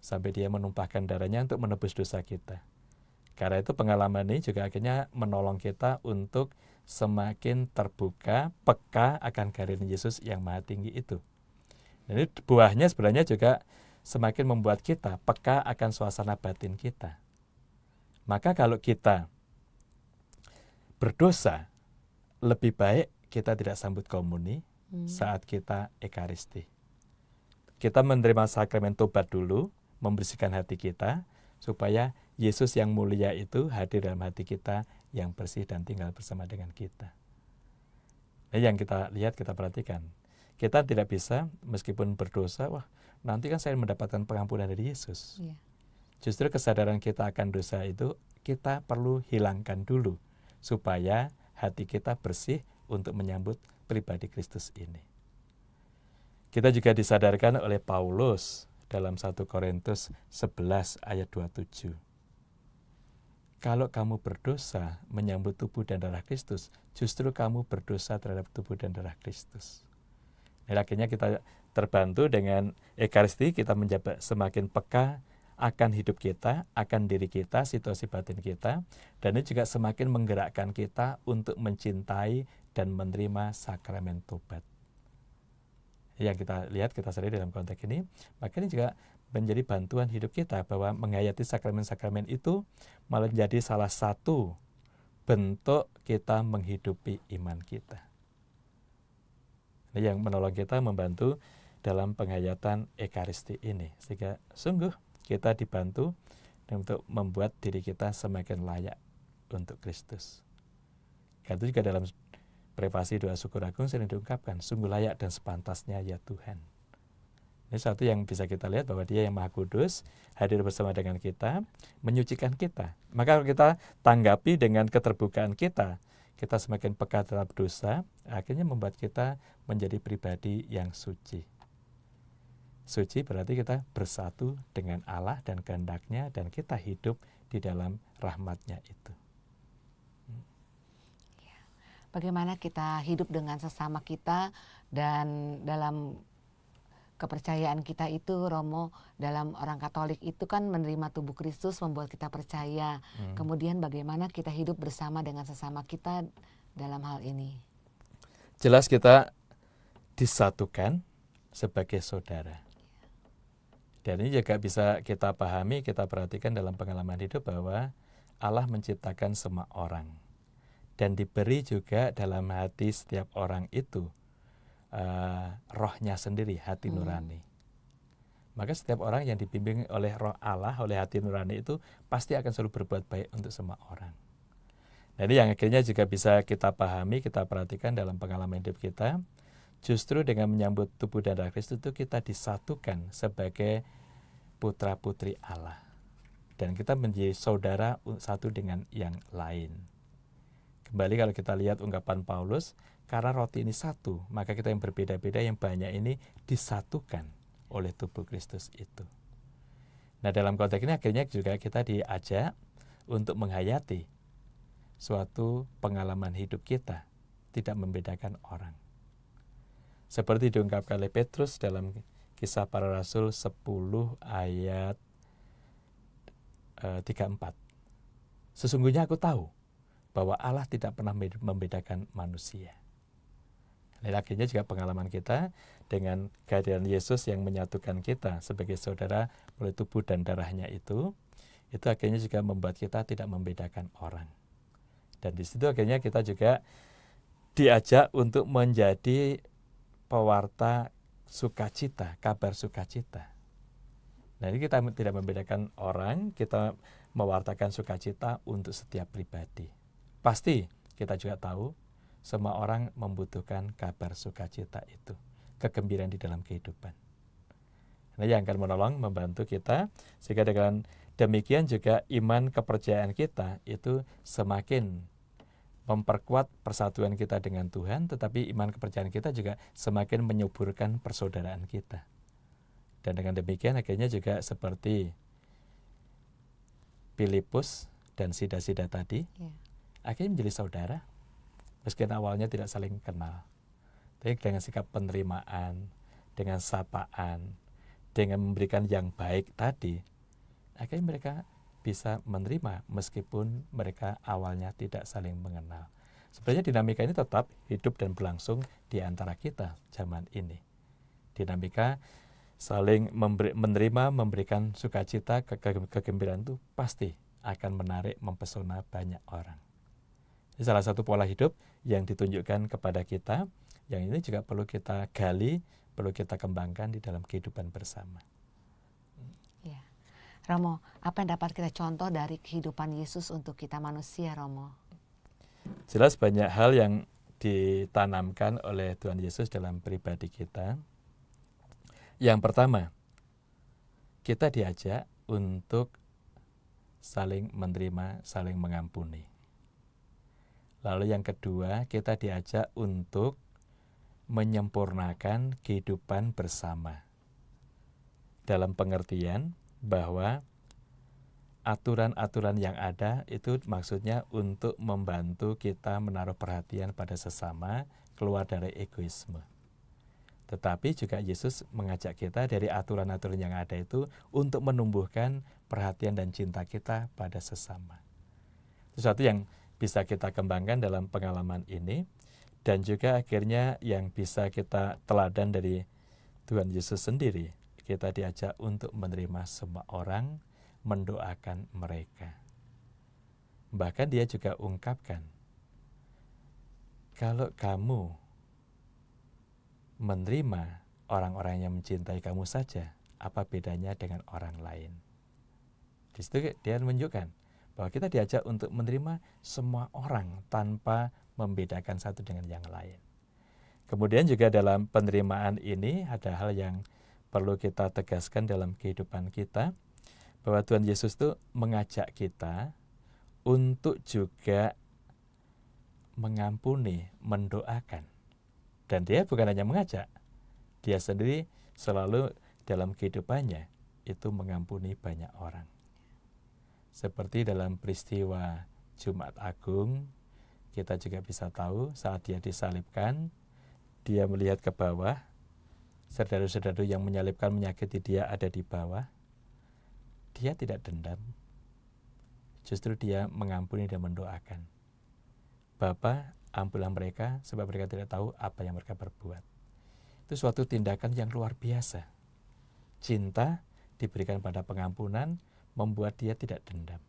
Sampai dia menumpahkan darahnya untuk menebus dosa kita. Karena itu pengalaman ini juga akhirnya menolong kita untuk semakin terbuka, peka akan karir Yesus yang maha tinggi itu. Dan ini buahnya sebenarnya juga semakin membuat kita peka akan suasana batin kita. Maka kalau kita berdosa, lebih baik kita tidak sambut komuni hmm. saat kita ekaristi. Kita menerima sakramen tobat dulu, membersihkan hati kita, supaya Yesus yang mulia itu hadir dalam hati kita yang bersih dan tinggal bersama dengan kita. Nah, yang kita lihat, kita perhatikan. Kita tidak bisa meskipun berdosa, wah nanti kan saya mendapatkan pengampunan dari Yesus. Yeah. Justru kesadaran kita akan dosa itu kita perlu hilangkan dulu supaya hati kita bersih untuk menyambut pribadi Kristus ini. Kita juga disadarkan oleh Paulus dalam 1 Korintus 11 ayat 27 kalau kamu berdosa menyambut tubuh dan darah Kristus, justru kamu berdosa terhadap tubuh dan darah Kristus. Nah, akhirnya kita terbantu dengan Ekaristi, kita menjawab semakin peka akan hidup kita, akan diri kita, situasi batin kita, dan ini juga semakin menggerakkan kita untuk mencintai dan menerima sakramen tobat. Yang kita lihat, kita sering dalam konteks ini, makanya juga menjadi bantuan hidup kita bahwa menghayati sakramen-sakramen itu malah menjadi salah satu bentuk kita menghidupi iman kita. Ini yang menolong kita membantu dalam penghayatan Ekaristi ini. Sehingga sungguh kita dibantu untuk membuat diri kita semakin layak untuk Kristus. Itu juga dalam privasi doa syukur agung sering diungkapkan, sungguh layak dan sepantasnya ya Tuhan. Ini satu yang bisa kita lihat bahwa dia yang maha kudus, hadir bersama dengan kita, menyucikan kita. Maka kalau kita tanggapi dengan keterbukaan kita, kita semakin peka terhadap dosa, akhirnya membuat kita menjadi pribadi yang suci. Suci berarti kita bersatu dengan Allah dan kehendaknya dan kita hidup di dalam rahmatnya itu iya. bagaimana kita hidup dengan sesama kita dan dalam kepercayaan kita itu Romo dalam orang Katolik itu kan menerima tubuh Kristus membuat kita percaya. Hmm. Kemudian bagaimana kita hidup bersama dengan sesama kita dalam hal ini. Jelas kita disatukan sebagai saudara. Dan ini juga bisa kita pahami, kita perhatikan dalam pengalaman hidup bahwa Allah menciptakan semua orang dan diberi juga dalam hati setiap orang itu uh, rohnya sendiri, hati hmm. nurani. Maka setiap orang yang dibimbing oleh roh Allah, oleh hati nurani itu pasti akan selalu berbuat baik untuk semua orang. Nah ini yang akhirnya juga bisa kita pahami, kita perhatikan dalam pengalaman hidup kita. Justru dengan menyambut tubuh dan darah Kristus itu kita disatukan sebagai putra-putri Allah. Dan kita menjadi saudara satu dengan yang lain. Kembali kalau kita lihat ungkapan Paulus, karena roti ini satu, maka kita yang berbeda-beda yang banyak ini disatukan oleh tubuh Kristus itu. Nah dalam konteks ini akhirnya juga kita diajak untuk menghayati suatu pengalaman hidup kita, tidak membedakan orang. Seperti diungkapkan oleh Petrus dalam kisah para rasul 10 ayat e, eh, 34. Sesungguhnya aku tahu bahwa Allah tidak pernah membedakan manusia. Dan akhirnya juga pengalaman kita dengan kehadiran Yesus yang menyatukan kita sebagai saudara melalui tubuh dan darahnya itu, itu akhirnya juga membuat kita tidak membedakan orang. Dan di situ akhirnya kita juga diajak untuk menjadi pewarta sukacita, kabar sukacita. Nah, ini kita tidak membedakan orang, kita mewartakan sukacita untuk setiap pribadi. Pasti kita juga tahu semua orang membutuhkan kabar sukacita itu, kegembiraan di dalam kehidupan. Nah, yang akan menolong, membantu kita sehingga dengan demikian juga iman kepercayaan kita itu semakin memperkuat persatuan kita dengan Tuhan, tetapi iman kepercayaan kita juga semakin menyuburkan persaudaraan kita. Dan dengan demikian akhirnya juga seperti Filipus dan Sida-Sida tadi, yeah. akhirnya menjadi saudara meskipun awalnya tidak saling kenal. Tapi dengan sikap penerimaan, dengan sapaan, dengan memberikan yang baik tadi, akhirnya mereka bisa menerima meskipun mereka awalnya tidak saling mengenal. Sebenarnya dinamika ini tetap hidup dan berlangsung di antara kita zaman ini. Dinamika saling memberi, menerima, memberikan sukacita, ke kegembiraan itu pasti akan menarik, mempesona banyak orang. Ini salah satu pola hidup yang ditunjukkan kepada kita, yang ini juga perlu kita gali, perlu kita kembangkan di dalam kehidupan bersama. Ya. Romo, apa yang dapat kita contoh dari kehidupan Yesus untuk kita manusia, Romo? Jelas banyak hal yang ditanamkan oleh Tuhan Yesus dalam pribadi kita. Yang pertama, kita diajak untuk saling menerima, saling mengampuni. Lalu yang kedua, kita diajak untuk menyempurnakan kehidupan bersama. Dalam pengertian bahwa aturan-aturan yang ada itu maksudnya untuk membantu kita menaruh perhatian pada sesama, keluar dari egoisme. Tetapi juga Yesus mengajak kita dari aturan-aturan yang ada itu untuk menumbuhkan perhatian dan cinta kita pada sesama. Sesuatu yang bisa kita kembangkan dalam pengalaman ini dan juga akhirnya yang bisa kita teladan dari Tuhan Yesus sendiri. Kita diajak untuk menerima semua orang, mendoakan mereka. Bahkan dia juga ungkapkan, kalau kamu menerima orang-orang yang mencintai kamu saja, apa bedanya dengan orang lain? Di situ dia menunjukkan, bahwa kita diajak untuk menerima semua orang tanpa membedakan satu dengan yang lain. Kemudian juga dalam penerimaan ini ada hal yang perlu kita tegaskan dalam kehidupan kita bahwa Tuhan Yesus itu mengajak kita untuk juga mengampuni, mendoakan. Dan dia bukan hanya mengajak, dia sendiri selalu dalam kehidupannya itu mengampuni banyak orang. Seperti dalam peristiwa Jumat Agung, kita juga bisa tahu saat dia disalibkan, dia melihat ke bawah, serdadu-serdadu yang menyalibkan menyakiti dia ada di bawah. Dia tidak dendam, justru dia mengampuni dan mendoakan. Bapa, ampunilah mereka sebab mereka tidak tahu apa yang mereka perbuat. Itu suatu tindakan yang luar biasa. Cinta diberikan pada pengampunan, membuat dia tidak dendam.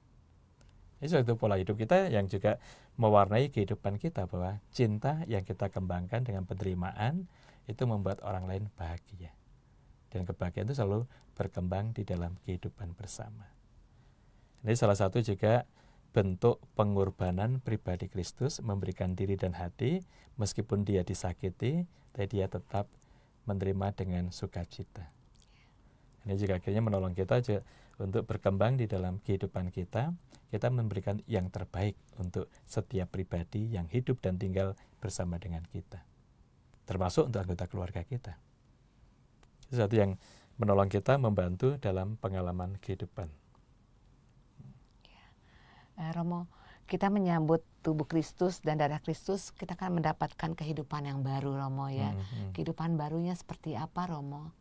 Ini suatu pola hidup kita yang juga mewarnai kehidupan kita bahwa cinta yang kita kembangkan dengan penerimaan itu membuat orang lain bahagia. Dan kebahagiaan itu selalu berkembang di dalam kehidupan bersama. Ini salah satu juga bentuk pengorbanan pribadi Kristus memberikan diri dan hati meskipun dia disakiti, tapi dia tetap menerima dengan sukacita. Ini juga akhirnya menolong kita juga untuk berkembang di dalam kehidupan kita, kita memberikan yang terbaik untuk setiap pribadi yang hidup dan tinggal bersama dengan kita. Termasuk untuk anggota keluarga kita. Sesuatu yang menolong kita membantu dalam pengalaman kehidupan. Ya. Eh, Romo, kita menyambut tubuh Kristus dan darah Kristus, kita akan mendapatkan kehidupan yang baru, Romo ya. Mm -hmm. Kehidupan barunya seperti apa, Romo?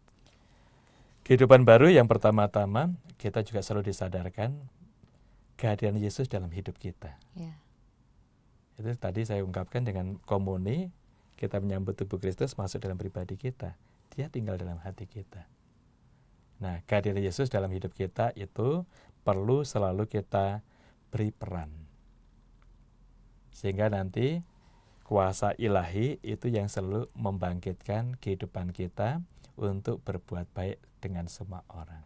Kehidupan baru yang pertama-tama kita juga selalu disadarkan kehadiran Yesus dalam hidup kita. Ya. Itu tadi saya ungkapkan dengan komuni kita menyambut tubuh Kristus masuk dalam pribadi kita. Dia tinggal dalam hati kita. Nah, kehadiran Yesus dalam hidup kita itu perlu selalu kita beri peran. Sehingga nanti kuasa ilahi itu yang selalu membangkitkan kehidupan kita untuk berbuat baik dengan semua orang.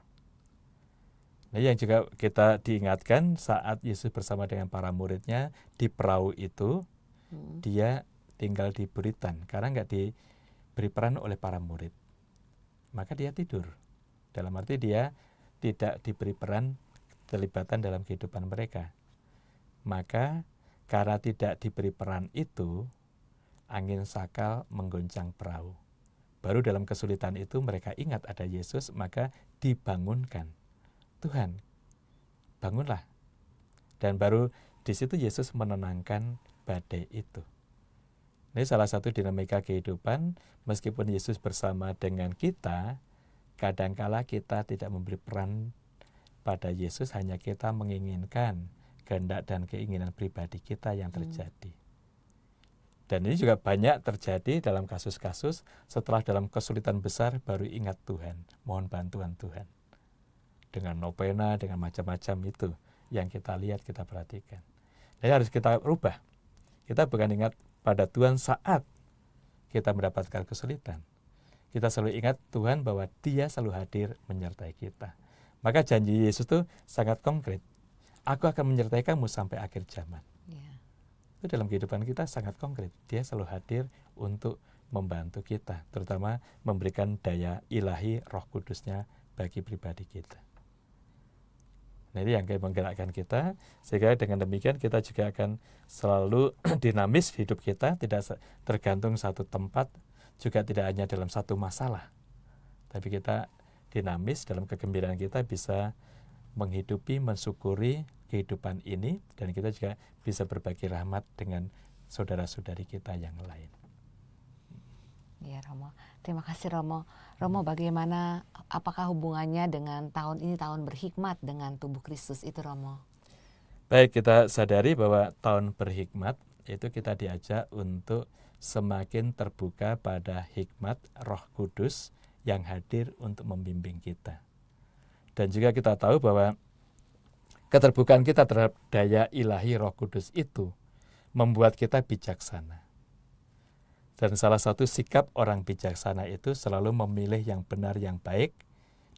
Nah, yang juga kita diingatkan saat Yesus bersama dengan para muridnya di perahu itu, hmm. dia tinggal di buritan karena nggak diberi peran oleh para murid. Maka dia tidur. Dalam arti dia tidak diberi peran terlibatan dalam kehidupan mereka. Maka karena tidak diberi peran itu, angin sakal menggoncang perahu Baru dalam kesulitan itu mereka ingat ada Yesus, maka dibangunkan. Tuhan, bangunlah. Dan baru di situ Yesus menenangkan badai itu. Ini salah satu dinamika kehidupan, meskipun Yesus bersama dengan kita, kadangkala kita tidak memberi peran pada Yesus, hanya kita menginginkan kehendak dan keinginan pribadi kita yang hmm. terjadi. Hmm. Dan ini juga banyak terjadi dalam kasus-kasus setelah dalam kesulitan besar baru ingat Tuhan, mohon bantuan Tuhan. Dengan novena, dengan macam-macam itu yang kita lihat, kita perhatikan. Jadi harus kita rubah. Kita bukan ingat pada Tuhan saat kita mendapatkan kesulitan. Kita selalu ingat Tuhan bahwa dia selalu hadir menyertai kita. Maka janji Yesus itu sangat konkret. Aku akan menyertai kamu sampai akhir zaman itu dalam kehidupan kita sangat konkret. Dia selalu hadir untuk membantu kita, terutama memberikan daya ilahi roh kudusnya bagi pribadi kita. Nah ini yang menggerakkan kita, sehingga dengan demikian kita juga akan selalu <clears throat> dinamis hidup kita, tidak tergantung satu tempat, juga tidak hanya dalam satu masalah. Tapi kita dinamis dalam kegembiraan kita bisa menghidupi, mensyukuri kehidupan ini dan kita juga bisa berbagi rahmat dengan saudara-saudari kita yang lain. Ya Romo, terima kasih Romo. Romo bagaimana, apakah hubungannya dengan tahun ini tahun berhikmat dengan tubuh Kristus itu Romo? Baik, kita sadari bahwa tahun berhikmat itu kita diajak untuk semakin terbuka pada hikmat roh kudus yang hadir untuk membimbing kita. Dan juga kita tahu bahwa keterbukaan kita terhadap daya ilahi Roh Kudus itu membuat kita bijaksana. Dan salah satu sikap orang bijaksana itu selalu memilih yang benar yang baik,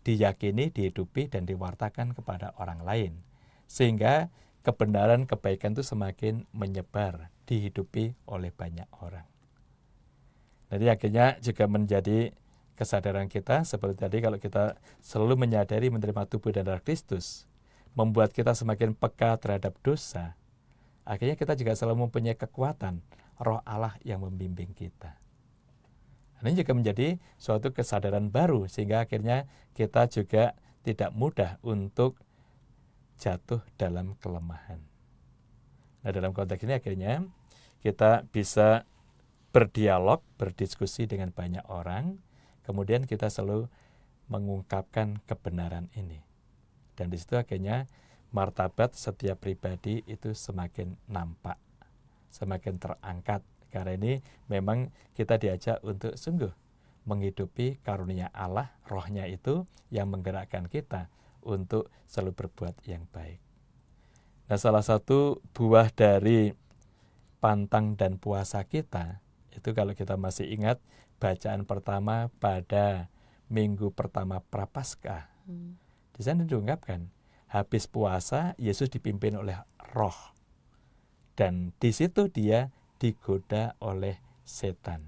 diyakini, dihidupi, dan diwartakan kepada orang lain. Sehingga kebenaran, kebaikan itu semakin menyebar, dihidupi oleh banyak orang. Jadi akhirnya juga menjadi kesadaran kita seperti tadi kalau kita selalu menyadari menerima tubuh dan darah Kristus membuat kita semakin peka terhadap dosa akhirnya kita juga selalu mempunyai kekuatan roh Allah yang membimbing kita ini juga menjadi suatu kesadaran baru sehingga akhirnya kita juga tidak mudah untuk jatuh dalam kelemahan nah dalam konteks ini akhirnya kita bisa berdialog berdiskusi dengan banyak orang Kemudian kita selalu mengungkapkan kebenaran ini. Dan di situ akhirnya martabat setiap pribadi itu semakin nampak, semakin terangkat. Karena ini memang kita diajak untuk sungguh menghidupi karunia Allah, rohnya itu yang menggerakkan kita untuk selalu berbuat yang baik. Nah salah satu buah dari pantang dan puasa kita, itu kalau kita masih ingat bacaan pertama pada minggu pertama Prapaskah. Hmm. Di sana diungkapkan, habis puasa Yesus dipimpin oleh Roh. Dan di situ dia digoda oleh setan.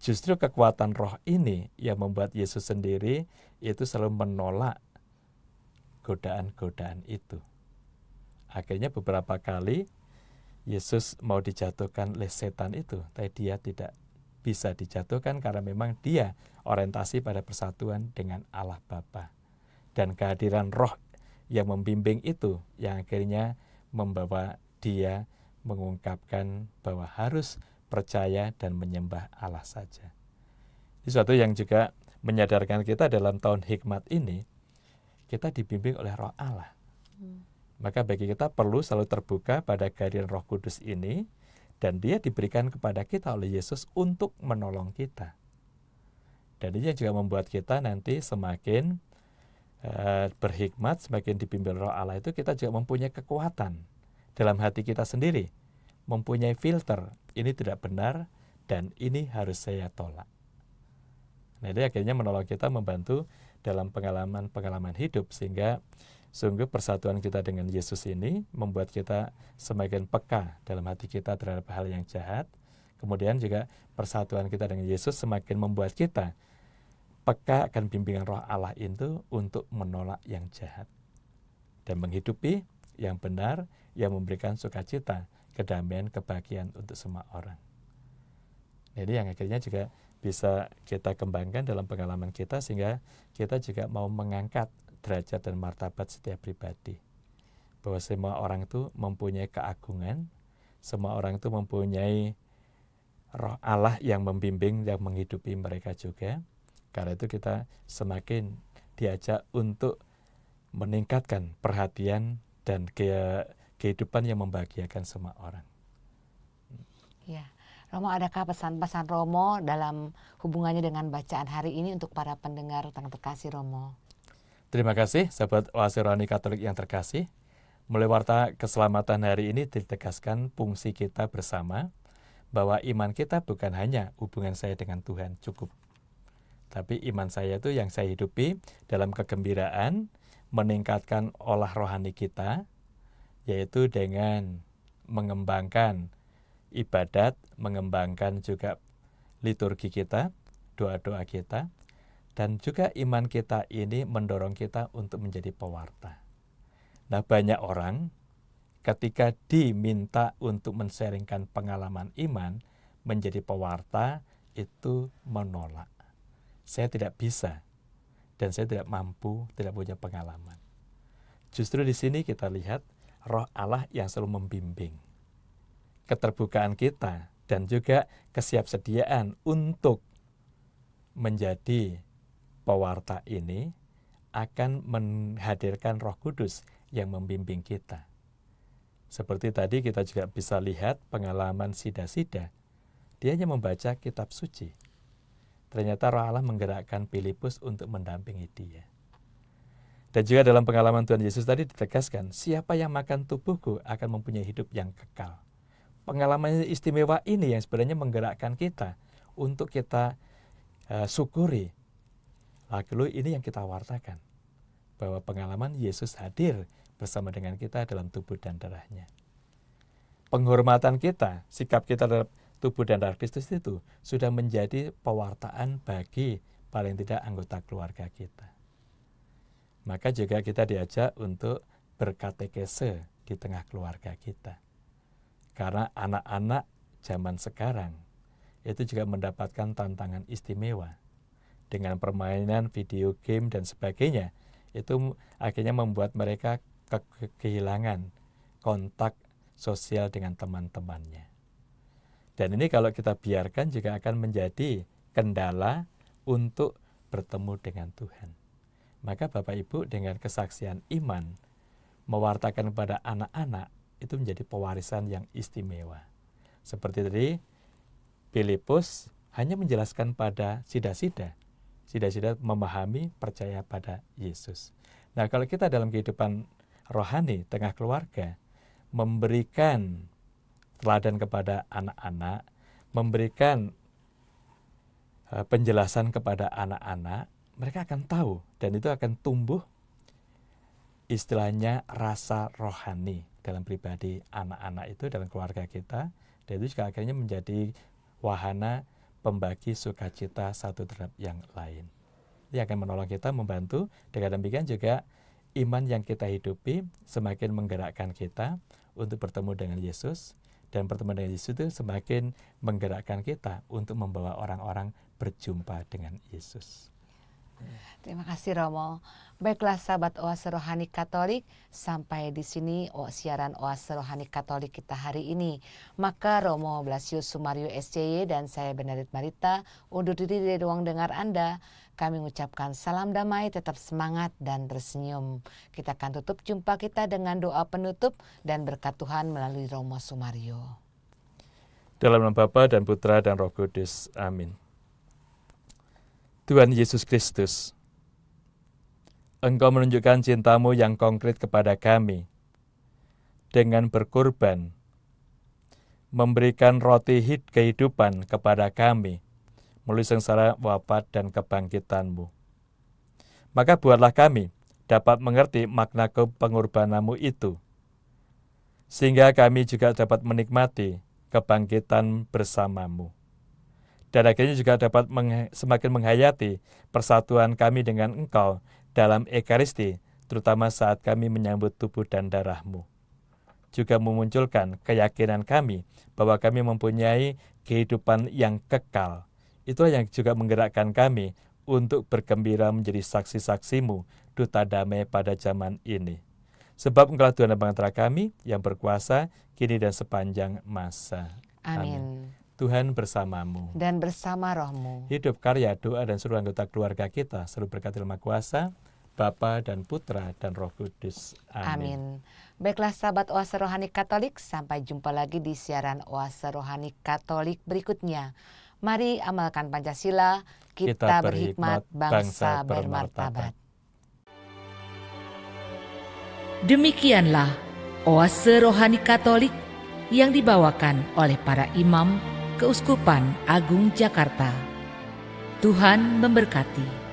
Justru kekuatan roh ini yang membuat Yesus sendiri itu selalu menolak godaan-godaan itu. Akhirnya beberapa kali Yesus mau dijatuhkan oleh setan itu, tapi dia tidak bisa dijatuhkan karena memang dia orientasi pada persatuan dengan Allah Bapa dan kehadiran roh yang membimbing itu yang akhirnya membawa dia mengungkapkan bahwa harus percaya dan menyembah Allah saja. Di suatu yang juga menyadarkan kita dalam tahun hikmat ini, kita dibimbing oleh roh Allah. Hmm. Maka bagi kita perlu selalu terbuka pada kehadiran roh kudus ini, dan dia diberikan kepada kita oleh Yesus untuk menolong kita. Dan ini juga membuat kita nanti semakin eh, berhikmat, semakin dipimpin roh Allah itu kita juga mempunyai kekuatan dalam hati kita sendiri. Mempunyai filter, ini tidak benar dan ini harus saya tolak. Nah, ini akhirnya menolong kita membantu dalam pengalaman-pengalaman hidup sehingga Sungguh persatuan kita dengan Yesus ini membuat kita semakin peka dalam hati kita terhadap hal yang jahat. Kemudian juga persatuan kita dengan Yesus semakin membuat kita peka akan bimbingan roh Allah itu untuk menolak yang jahat. Dan menghidupi yang benar yang memberikan sukacita, kedamaian, kebahagiaan untuk semua orang. Jadi nah, yang akhirnya juga bisa kita kembangkan dalam pengalaman kita sehingga kita juga mau mengangkat derajat dan martabat setiap pribadi. Bahwa semua orang itu mempunyai keagungan, semua orang itu mempunyai roh Allah yang membimbing yang menghidupi mereka juga. Karena itu kita semakin diajak untuk meningkatkan perhatian dan ke kehidupan yang membahagiakan semua orang. Ya, Romo adakah pesan-pesan Romo dalam hubungannya dengan bacaan hari ini untuk para pendengar tentang terkasih Romo? Terima kasih sahabat Oase Katolik yang terkasih. Mulai warta keselamatan hari ini ditegaskan fungsi kita bersama bahwa iman kita bukan hanya hubungan saya dengan Tuhan cukup. Tapi iman saya itu yang saya hidupi dalam kegembiraan, meningkatkan olah rohani kita, yaitu dengan mengembangkan ibadat, mengembangkan juga liturgi kita, doa-doa kita, dan juga iman kita ini mendorong kita untuk menjadi pewarta. Nah banyak orang ketika diminta untuk menseringkan pengalaman iman menjadi pewarta itu menolak. Saya tidak bisa dan saya tidak mampu, tidak punya pengalaman. Justru di sini kita lihat roh Allah yang selalu membimbing. Keterbukaan kita dan juga kesiapsediaan untuk menjadi pewarta ini akan menghadirkan Roh Kudus yang membimbing kita. Seperti tadi kita juga bisa lihat pengalaman Sida-Sida. Dia hanya membaca kitab suci. Ternyata Roh Allah menggerakkan Filipus untuk mendampingi dia. Dan juga dalam pengalaman Tuhan Yesus tadi ditegaskan, siapa yang makan tubuhku akan mempunyai hidup yang kekal. Pengalaman istimewa ini yang sebenarnya menggerakkan kita untuk kita uh, syukuri Lalu ini yang kita wartakan, bahwa pengalaman Yesus hadir bersama dengan kita dalam tubuh dan darahnya. Penghormatan kita, sikap kita terhadap tubuh dan darah Kristus itu sudah menjadi pewartaan bagi paling tidak anggota keluarga kita. Maka juga kita diajak untuk berkatekese di tengah keluarga kita. Karena anak-anak zaman sekarang itu juga mendapatkan tantangan istimewa dengan permainan video game dan sebagainya itu akhirnya membuat mereka ke kehilangan kontak sosial dengan teman-temannya. Dan ini kalau kita biarkan juga akan menjadi kendala untuk bertemu dengan Tuhan. Maka Bapak Ibu dengan kesaksian iman mewartakan kepada anak-anak itu menjadi pewarisan yang istimewa. Seperti tadi Filipus hanya menjelaskan pada sida-sida, sudah-sudah memahami, percaya pada Yesus. Nah, kalau kita dalam kehidupan rohani, tengah keluarga, memberikan teladan kepada anak-anak, memberikan eh, penjelasan kepada anak-anak, mereka akan tahu dan itu akan tumbuh istilahnya rasa rohani dalam pribadi anak-anak itu dalam keluarga kita dan itu juga akhirnya menjadi wahana pembagi sukacita satu terhadap yang lain. Ini akan menolong kita membantu dengan demikian juga iman yang kita hidupi semakin menggerakkan kita untuk bertemu dengan Yesus dan pertemuan dengan Yesus itu semakin menggerakkan kita untuk membawa orang-orang berjumpa dengan Yesus. Terima kasih Romo. Baiklah sahabat Oase Rohani Katolik, sampai di sini oh, siaran Oase Rohani Katolik kita hari ini. Maka Romo Blasius Sumario SCY dan saya Benedit Marita undur diri dari ruang dengar Anda. Kami mengucapkan salam damai, tetap semangat dan tersenyum. Kita akan tutup jumpa kita dengan doa penutup dan berkat Tuhan melalui Romo Sumario. Dalam nama Bapa dan Putra dan Roh Kudus. Amin. Tuhan Yesus Kristus, Engkau menunjukkan cintamu yang konkret kepada kami dengan berkorban, memberikan roti hid kehidupan kepada kami melalui sengsara wafat dan kebangkitanmu. Maka buatlah kami dapat mengerti makna pengorbananmu itu, sehingga kami juga dapat menikmati kebangkitan bersamamu. Dan akhirnya juga dapat meng, semakin menghayati persatuan kami dengan Engkau dalam Ekaristi, terutama saat kami menyambut tubuh dan darahmu. Juga memunculkan keyakinan kami bahwa kami mempunyai kehidupan yang kekal. Itulah yang juga menggerakkan kami untuk bergembira menjadi saksi-saksimu, duta damai pada zaman ini. Sebab engkau Tuhan dan kami yang berkuasa, kini dan sepanjang masa. Amin. Amin. Tuhan bersamamu. Dan bersama rohmu. Hidup karya doa dan seluruh anggota keluarga kita. Seluruh berkat Maha Kuasa, Bapa dan Putra dan Roh Kudus. Amin. Amin. Baiklah sahabat Oase Rohani Katolik, sampai jumpa lagi di siaran Oase Rohani Katolik berikutnya. Mari amalkan Pancasila, kita, kita berhikmat, bangsa, bangsa bermartabat. Demikianlah Oase Rohani Katolik yang dibawakan oleh para imam Keuskupan Agung Jakarta. Tuhan memberkati.